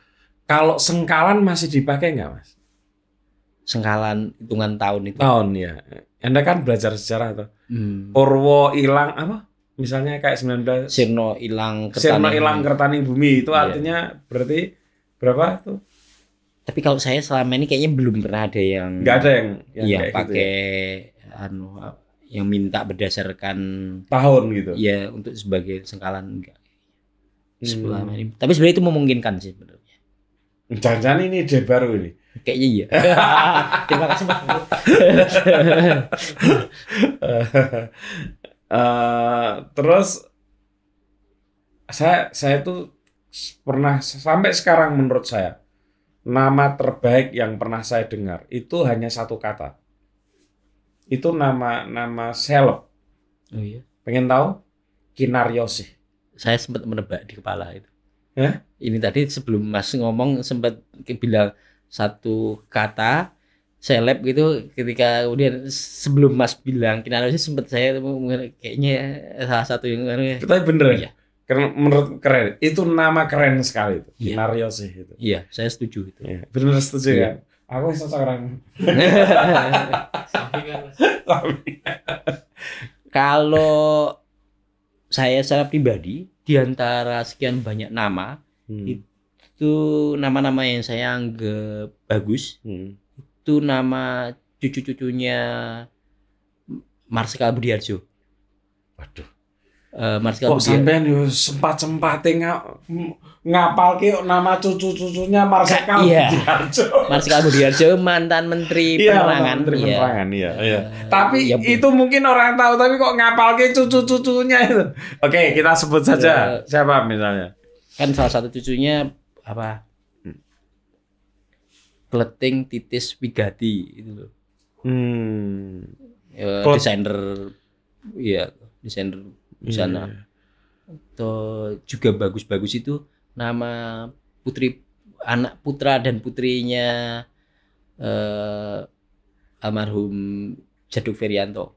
Kalau sengkalan masih dipakai nggak, Mas? Sengkalan hitungan tahun itu. Tahun ya. Anda kan belajar sejarah atau hmm. Purwo hilang apa? Misalnya kayak 19 Sirno hilang Sirno hilang Kertani Bumi itu iya. artinya berarti berapa tuh? Tapi kalau saya selama ini kayaknya belum pernah ada yang nggak ada yang yang iya, gitu ya, pakai gitu ya. anu yang minta berdasarkan tahun gitu. Ya, untuk sebagai sengkalan enggak. Hmm. Selama hmm. ini. Tapi sebenarnya itu memungkinkan sih sebenarnya. Jangan-jangan ini ide baru ini. Kayaknya iya. Terima kasih Mas. uh, terus saya saya itu pernah sampai sekarang menurut saya nama terbaik yang pernah saya dengar itu hanya satu kata. Itu nama nama seleb. Oh iya. Pengen tahu? Kinaryosih. Saya sempat menebak di kepala itu. Hah? Ini tadi sebelum Mas ngomong sempat bilang satu kata seleb gitu ketika kemudian sebelum Mas bilang kinanosis sempat saya kayaknya salah satu yang ya? Tapi bener ya. Karena menurut keren, itu nama keren sekali itu. Ya. sih itu. Iya, saya setuju itu. Ya. Bener setuju ya. kan? Aku bisa sekarang. Kalau saya secara pribadi diantara sekian banyak nama hmm. itu nama-nama yang saya anggap bagus hmm. itu nama cucu-cucunya Marsikal Budiarjo. Waduh. Eh, Marsikal Kok sampean yo sempat-sempate nga, ngapal ke nama cucu-cucunya Marsikal iya. Budiarjo. Marsikal Budiarjo mantan menteri iya, penerangan. Menteri iya. penerangan iya, iya. Uh, tapi iya, itu mungkin orang tahu tapi kok ngapal ke cucu-cucunya itu. Oke, okay, kita sebut saja uh, siapa misalnya. Kan salah satu cucunya apa? Hmm. Kleting Titis Wigati itu loh. Hmm. Uh, desainer iya, desainer di sana. Yeah. Iya. Atau juga bagus-bagus itu nama putri anak putra dan putrinya eh, almarhum Jaduk Ferianto.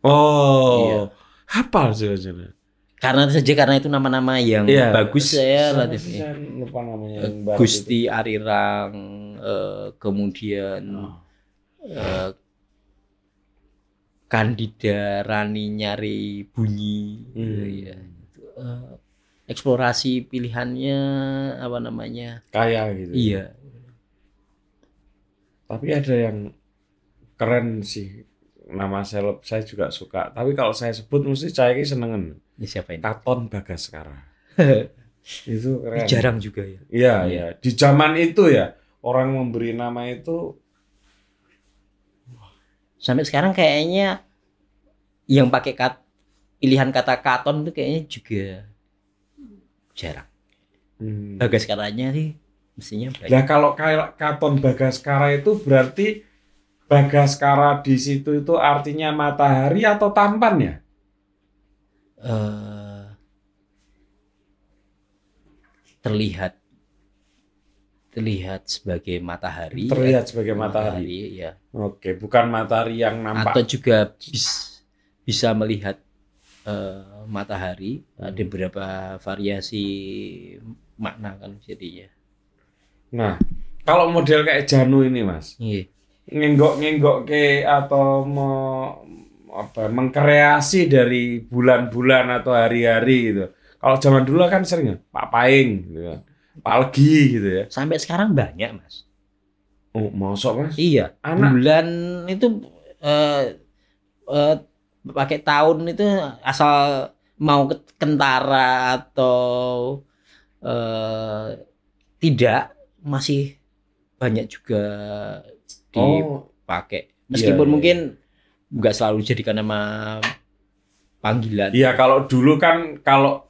Oh, iya. hafal Karena saja karena itu nama-nama yang yeah. bagus saya relatif. Saya lupa namanya iya. Gusti Arirang, uh, kemudian oh. uh, Kandida Rani nyari bunyi hmm. ya eksplorasi pilihannya apa namanya kaya gitu ya. iya tapi ada yang keren sih nama seleb saya juga suka tapi kalau saya sebut mesti saya ini senengan ini siapa ini Katon Bagaskara itu keren. jarang juga ya iya iya ya. di zaman itu ya orang memberi nama itu sampai sekarang kayaknya yang pakai kat, pilihan kata katon itu kayaknya juga jarang hmm. bagas karanya sih mestinya ya Nah kalau katon bagas kara itu berarti bagas kara di situ itu artinya matahari atau tampan ya? Uh, terlihat terlihat sebagai matahari. Terlihat kan? sebagai matahari. matahari ya. Oke, bukan matahari yang nampak. Atau juga bis, bisa melihat uh, matahari. Hmm. Ada beberapa variasi makna kan jadinya. Nah, kalau model kayak Janu ini, Mas. Iya. Nenggok-nenggok ke atau mau apa mengkreasi dari bulan-bulan atau hari-hari gitu. Kalau zaman dulu kan sering ya, Paing gitu. Ya. Palgi gitu ya. Sampai sekarang banyak, Mas. Oh, masuk Mas? Iya. Anak. Bulan itu eh uh, uh, pakai tahun itu asal mau kentara atau uh, tidak masih banyak juga dipakai. Oh, iya, Meskipun iya, mungkin iya. nggak selalu jadikan nama panggilan. Iya, kalau dulu kan kalau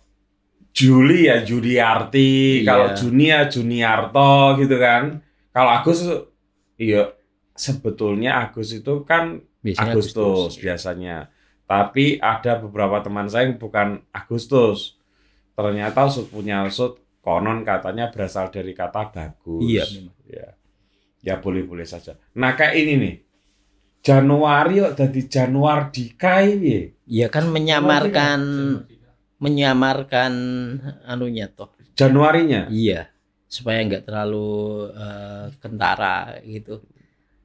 Juli ya Juliarti, iya. kalau Juni ya Juniarto gitu kan. Kalau Agus iya sebetulnya Agus itu kan biasanya Agustus, Agustus biasanya. Tapi ada beberapa teman saya yang bukan Agustus. Ternyata usut punya usut konon katanya berasal dari kata bagus. Iya. Ya. Ya boleh-boleh saja. Nah kayak ini nih. Januari yuk jadi Januari dikai ya. Iya kan ya? menyamarkan menyamarkan anunya toh Januarinya iya supaya nggak terlalu uh, kentara gitu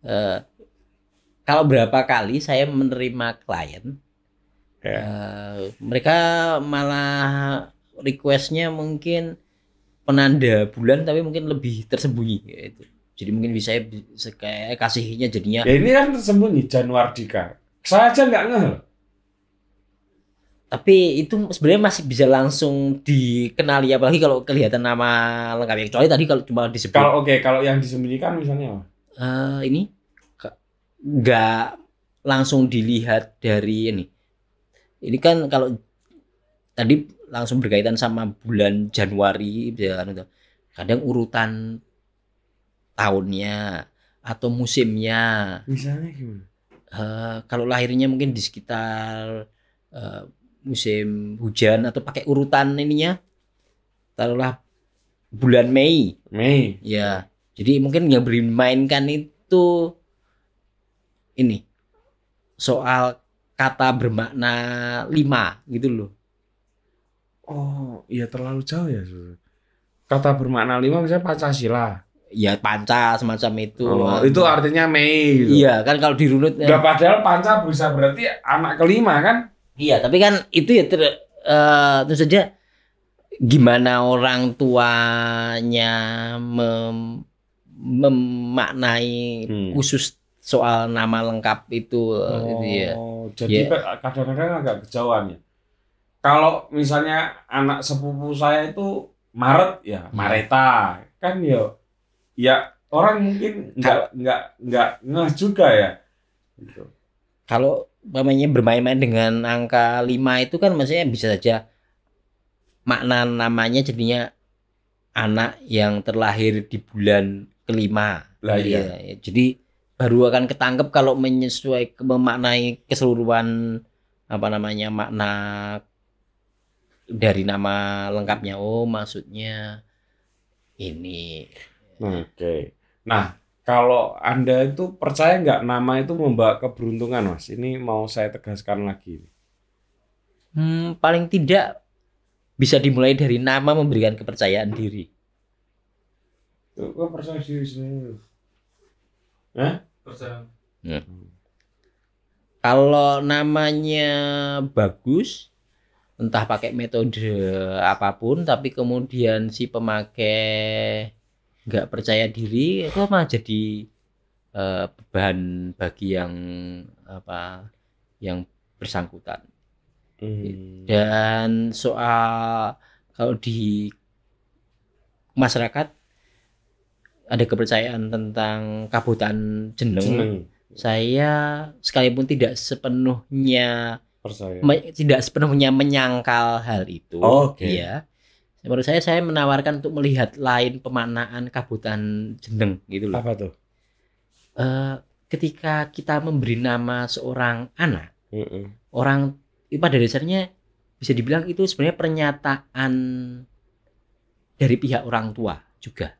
uh, kalau berapa kali saya menerima klien yeah. Eh, uh, mereka malah requestnya mungkin penanda bulan tapi mungkin lebih tersembunyi gitu jadi mungkin bisa kayak kasihnya jadinya ya ini kan tersembunyi Januardika saya aja nggak ngeh tapi itu sebenarnya masih bisa langsung dikenali apalagi kalau kelihatan nama lengkapnya kecuali tadi kalau cuma disebut kalau oke okay, kalau yang disembunyikan misalnya uh, ini nggak langsung dilihat dari ini ini kan kalau tadi langsung berkaitan sama bulan Januari kan kadang urutan tahunnya atau musimnya misalnya gimana uh, kalau lahirnya mungkin di sekitar uh, musim hujan atau pakai urutan ininya taruhlah bulan Mei Mei ya jadi mungkin yang bermainkan itu ini soal kata bermakna lima gitu loh oh iya terlalu jauh ya kata bermakna lima misalnya Pancasila ya panca semacam itu. Oh, itu artinya Mei. Gitu. Iya kan kalau dirunut. ya. padahal panca bisa berarti anak kelima kan? Iya, tapi kan itu ya ter, uh, eh, tentu saja gimana orang tuanya mem, memaknai hmm. khusus soal nama lengkap itu eh, ya. oh, gitu ya. Jadi ya. kadang-kadang agak kejauhan ya. Kalau misalnya anak sepupu saya itu Maret ya, hmm. Mareta kan ya ya orang mungkin nggak nggak nggak ngeh juga ya. Gitu. Kalau namanya bermain-main dengan angka 5 itu kan maksudnya bisa saja makna namanya jadinya anak yang terlahir di bulan kelima. Lah iya. iya, iya. Jadi baru akan ketangkep kalau menyesuai memaknai keseluruhan apa namanya makna dari nama lengkapnya. Oh, maksudnya ini. Oke. Okay. Nah, kalau Anda itu percaya nggak nama itu membawa keberuntungan, Mas? Ini mau saya tegaskan lagi. Hmm, paling tidak bisa dimulai dari nama memberikan kepercayaan diri. Kok percaya diri sendiri. Ya. Kalau namanya bagus, entah pakai metode apapun, tapi kemudian si pemakai nggak percaya diri itu mah jadi uh, beban bagi yang apa yang bersangkutan hmm. dan soal kalau di masyarakat ada kepercayaan tentang kabutan jeneng, hmm. saya sekalipun tidak sepenuhnya percaya tidak sepenuhnya menyangkal hal itu oh, okay. ya Ya, menurut saya saya menawarkan untuk melihat lain pemaknaan kabutan jendeng gitu loh. Apa tuh? Uh, ketika kita memberi nama seorang anak, mm -mm. orang itu pada dasarnya bisa dibilang itu sebenarnya pernyataan dari pihak orang tua juga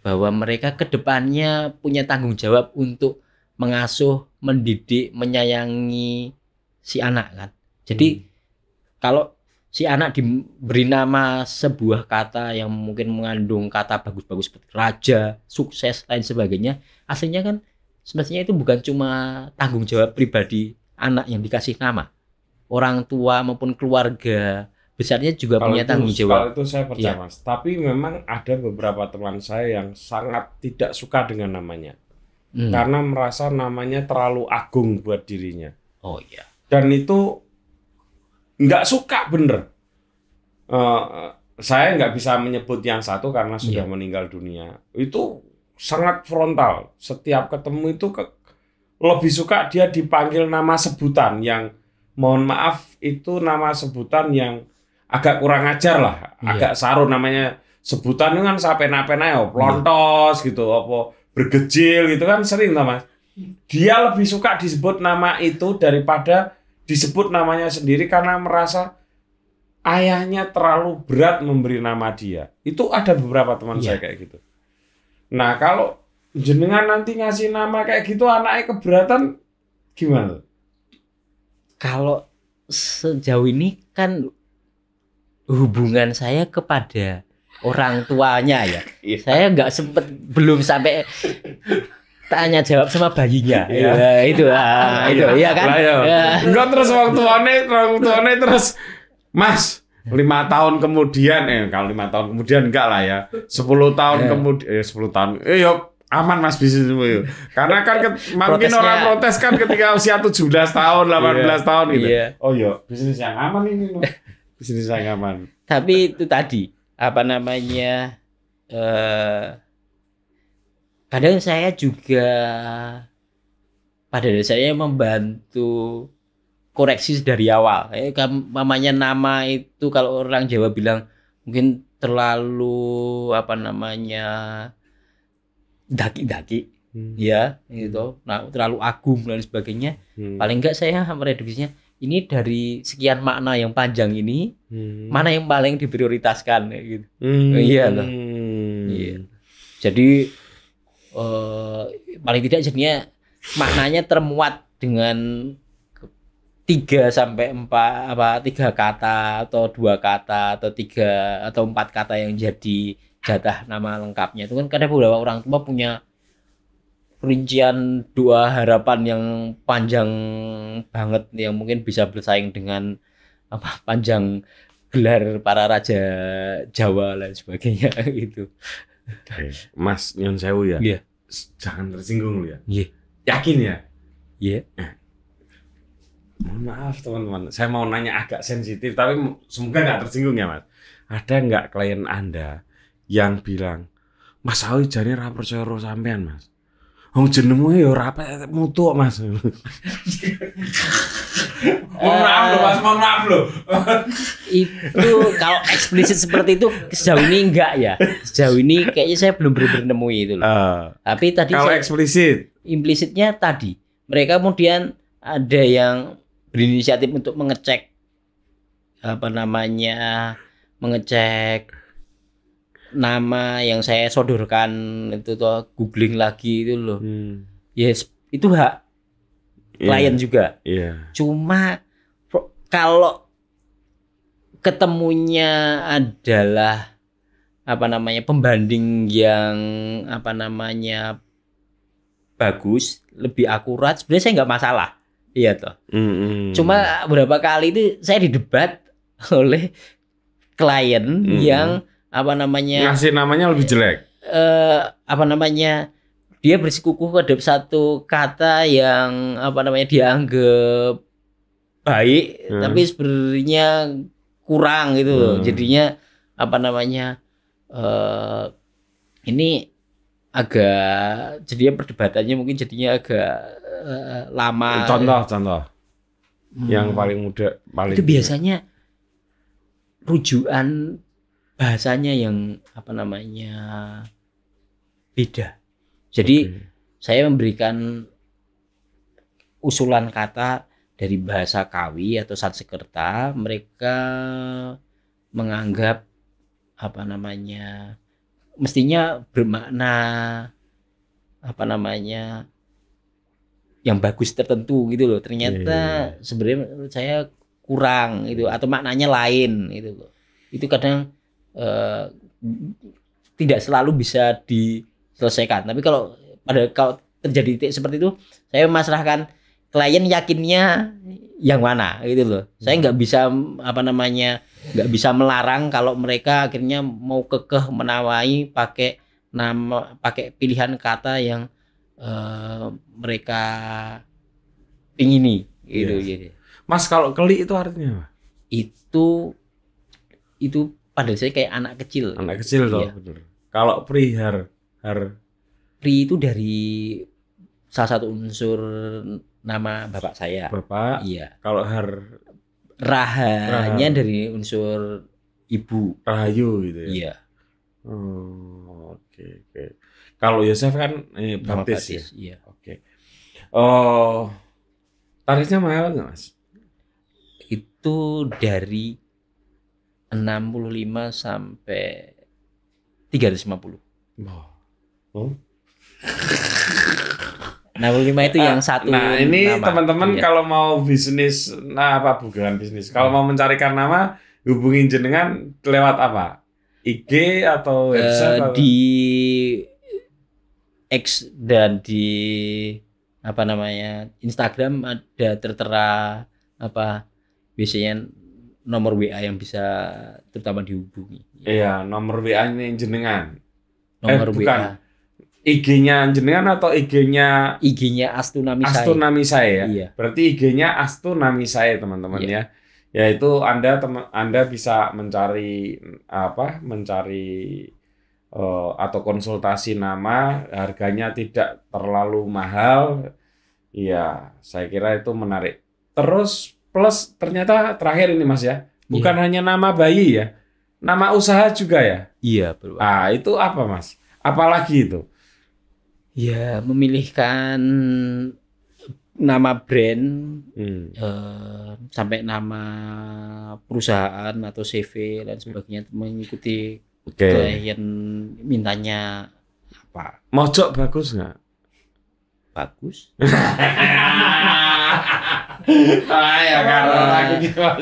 bahwa mereka kedepannya punya tanggung jawab untuk mengasuh, mendidik, menyayangi si anak kan. Jadi mm. kalau si anak diberi nama sebuah kata yang mungkin mengandung kata bagus-bagus seperti raja, sukses, lain sebagainya. Aslinya kan sebenarnya itu bukan cuma tanggung jawab pribadi anak yang dikasih nama. Orang tua maupun keluarga besarnya juga kalau punya itu, tanggung jawab. itu saya percaya ya. mas. Tapi memang ada beberapa teman saya yang sangat tidak suka dengan namanya. Hmm. Karena merasa namanya terlalu agung buat dirinya. Oh iya. Dan itu nggak suka bener. Uh, saya nggak bisa menyebut yang satu karena sudah yeah. meninggal dunia. Itu sangat frontal. Setiap ketemu itu ke, lebih suka dia dipanggil nama sebutan yang mohon maaf itu nama sebutan yang agak kurang ajar lah, yeah. agak saru namanya sebutan dengan kan sampai napen ayo, oh, plontos yeah. gitu, apa bergejil gitu kan sering mas. Dia lebih suka disebut nama itu daripada disebut namanya sendiri karena merasa ayahnya terlalu berat memberi nama dia. Itu ada beberapa teman yeah. saya kayak gitu. Nah, kalau jenengan nanti ngasih nama kayak gitu anaknya keberatan gimana? Kalau sejauh ini kan hubungan saya kepada orang tuanya ya. Yeah. Saya nggak sempet belum sampai tanya jawab sama bayinya. Iya, ya, itu ah, ah iya. itu iya kan? ya. Enggak terus waktu ane waktu ane terus Mas lima tahun kemudian eh kalau lima tahun kemudian enggak lah ya sepuluh tahun ya. kemudian eh, sepuluh tahun eh yuk aman mas bisnis itu, karena kan ke, makin orang protes kan ketika usia tujuh belas tahun iya. delapan belas tahun gitu ya. oh yuk bisnis yang aman ini bisnis yang aman tapi itu tadi apa namanya eh uh, kadang saya juga pada dasarnya membantu koreksi dari awal. Eh, mamanya nama itu kalau orang Jawa bilang mungkin terlalu apa namanya daki-daki hmm. ya gitu. Hmm. Nah, terlalu agung dan sebagainya. Hmm. Paling enggak saya mereduksinya ini dari sekian makna yang panjang ini hmm. mana yang paling diprioritaskan gitu. Hmm. Iya loh. Hmm. Iya. Jadi Eh, paling tidak jadinya maknanya termuat dengan tiga sampai empat apa tiga kata atau dua kata atau tiga atau empat kata yang jadi jatah nama lengkapnya itu kan kadang beberapa orang tua punya rincian dua harapan yang panjang banget yang mungkin bisa bersaing dengan apa panjang gelar para raja Jawa dan sebagainya gitu. Mas Nyon Sewu ya. Yeah. Jangan tersinggung lu ya. Yeah. Yakin ya? Iya. Yeah. Nah. maaf teman-teman, saya mau nanya agak sensitif tapi semoga nggak tersinggung ya Mas. Ada nggak klien Anda yang bilang Mas Awi jadi rapor percaya sampean Mas? Wong jenemu ya ora apa mutu kok Mas. Mohon maaf loh Mas, mohon maaf loh. itu kalau eksplisit seperti itu sejauh ini enggak ya. Sejauh ini kayaknya saya belum benar-benar nemui itu loh. Uh, Tapi tadi kalau saya, eksplisit implisitnya tadi mereka kemudian ada yang berinisiatif untuk mengecek apa namanya mengecek nama yang saya sodorkan itu tuh googling lagi itu loh. Hmm. Yes, itu hak yeah. klien juga. Yeah. Cuma kalau ketemunya adalah apa namanya pembanding yang apa namanya bagus, lebih akurat, sebenarnya saya nggak masalah. Iya toh. Mm -hmm. Cuma beberapa kali itu saya didebat oleh klien mm -hmm. yang apa namanya ngasih namanya lebih jelek eh, apa namanya dia bersikukuh terhadap satu kata yang apa namanya dianggap baik hmm. tapi sebenarnya kurang gitu loh. Hmm. jadinya apa namanya eh, ini agak jadinya perdebatannya mungkin jadinya agak eh, lama contoh contoh hmm. yang paling muda paling itu biasanya rujukan bahasanya yang apa namanya beda. Jadi okay. saya memberikan usulan kata dari bahasa Kawi atau Sanskerta, mereka menganggap apa namanya mestinya bermakna apa namanya yang bagus tertentu gitu loh. Ternyata yeah. Iya, iya. sebenarnya saya kurang gitu atau maknanya lain gitu loh. Itu kadang Eh, tidak selalu bisa diselesaikan. Tapi kalau pada kalau terjadi titik seperti itu, saya memasrahkan klien yakinnya yang mana gitu loh. Saya nggak bisa apa namanya nggak bisa melarang kalau mereka akhirnya mau kekeh menawai pakai nama pakai pilihan kata yang uh, mereka ingini gitu yes. Iya. Gitu. Mas kalau keli itu artinya apa? Itu itu pada saya kayak anak kecil. Anak kecil loh. iya. betul. Kalau pri har har pri itu dari salah satu unsur nama bapak saya. Bapak. Iya. Kalau har rahanya dari unsur ibu. Rahayu gitu ya. Iya. Hmm, oke oke. Okay. Kalau Yosef kan eh, baptis, ya. Iya. Oke. Oh, tarifnya mahal nggak mas? Itu dari 65 sampai 350. Oh. oh. 65 itu yang ah, satu. Nah, ini teman-teman iya. kalau mau bisnis nah apa bukan bisnis. Kalau hmm. mau mencarikan nama hubungin jenengan lewat apa? IG atau eh, website atau? di X dan di apa namanya Instagram ada tertera apa biasanya nomor WA yang bisa terutama dihubungi. Iya, nomor WA-nya jenengan. Eh, nomor eh, bukan. WA. IG-nya jenengan atau IG-nya IG-nya Astunami saya. Astunami saya ya. Iya. Berarti IG-nya Astunami saya teman-teman iya. ya. Yaitu Anda teman Anda bisa mencari apa? Mencari uh, atau konsultasi nama, harganya tidak terlalu mahal. Iya, saya kira itu menarik. Terus plus ternyata terakhir ini Mas ya, iya. bukan yeah. hanya nama bayi ya, nama usaha juga ya. Iya, yeah, Ah, itu apa Mas? Apalagi itu? Ya, memilihkan nama brand hmm. uh, sampai nama perusahaan atau CV dan sebagainya mengikuti okay. klien mintanya apa mojok bagus nggak bagus Ya, ah.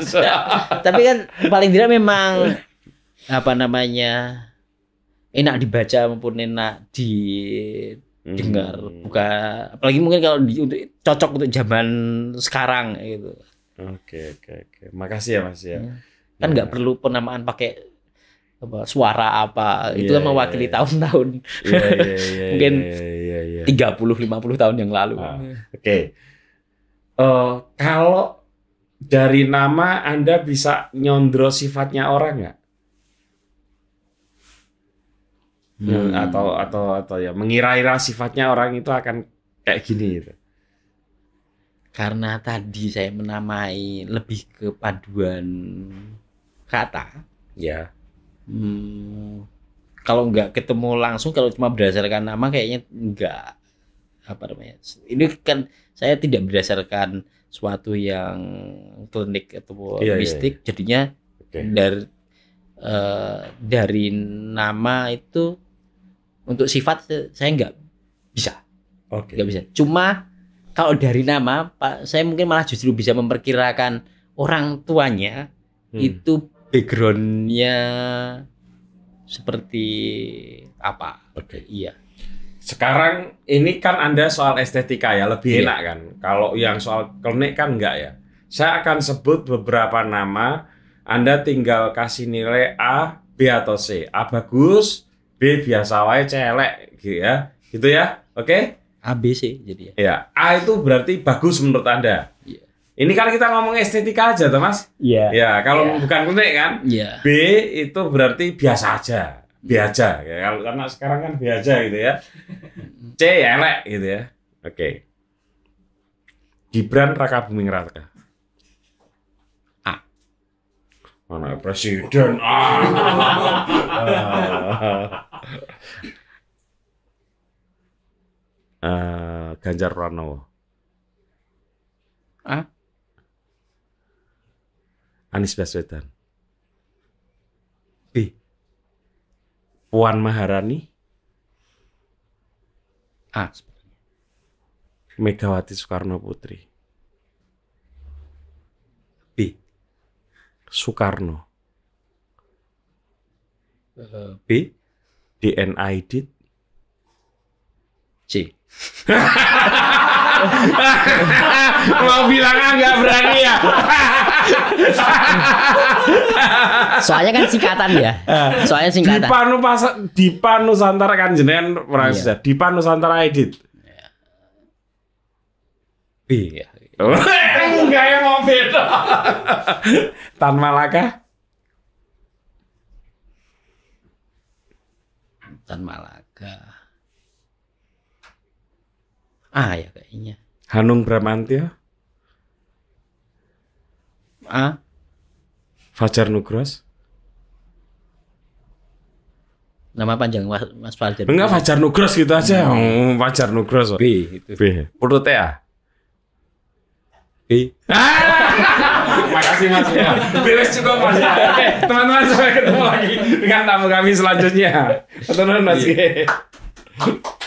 tapi kan paling tidak memang apa namanya enak dibaca maupun enak didengar hmm. bukan apalagi mungkin kalau di, untuk cocok untuk zaman sekarang gitu oke oke oke makasih ya mas ya, iya. kan nggak ya. perlu penamaan pakai apa suara apa yeah, itu iya, kan mewakili iya, tahun-tahun yeah, yeah, yeah, mungkin tiga puluh lima puluh tahun yang lalu ah, oke okay uh, kalau dari nama Anda bisa nyondro sifatnya orang nggak? Hmm. Ya, atau atau atau ya mengira-ira sifatnya orang itu akan kayak gini gitu. Karena tadi saya menamai lebih ke paduan kata. Ya. Hmm, kalau nggak ketemu langsung, kalau cuma berdasarkan nama kayaknya nggak apa namanya ini kan saya tidak berdasarkan suatu yang klinik atau iya, iya, mistik iya, iya. jadinya okay. dari uh, eh, dari nama itu untuk sifat saya nggak bisa okay. nggak bisa cuma kalau dari nama pak saya mungkin malah justru bisa memperkirakan orang tuanya hmm. itu backgroundnya seperti apa? Okay. Iya. Sekarang ini kan Anda soal estetika ya, lebih yeah. enak kan. Kalau yang soal klinik kan enggak ya. Saya akan sebut beberapa nama, Anda tinggal kasih nilai A, B atau C. A bagus, B biasa wae, C elek gitu ya. Gitu ya. Oke? Okay? A B C jadi ya. Ya, A itu berarti bagus menurut Anda. Yeah. Ini kan kita ngomong estetika aja, Mas. Iya. Yeah. Ya, kalau yeah. bukan klinik kan. Yeah. B itu berarti biasa aja biaja ya karena sekarang kan biaja gitu ya C ya enak gitu ya oke okay. Gibran Raka Buming Raka A mana presiden A uh, Ganjar Pranowo A Anies Baswedan Puan Maharani A. Megawati Soekarno Putri B. Soekarno B. DNA Did C. Mau bilang ah berani ya. Soalnya kan singkatan ya. Eh, Soalnya singkatan. Dipa Nusantara, Dipa Nusantara kan jenengan orang iya. Dipa Nusantara Edit. Iya. iya. Enggak yang mau beda. Tan Malaka. Tan Malaka. A ah, ya kayaknya. Hanung Bramantio. A. Ah? Fajar Nugros? Nama panjang Mas Fajar. Enggak Fajar Nugros gitu aja. Hmm. hmm Fajar Nugros. B itu. B. Purut ya? B. Ah! Makasih Mas ya. Beres juga Mas ya. eh, teman-teman sampai ketemu lagi dengan tamu kami selanjutnya. Terima kasih. Iya. Ya.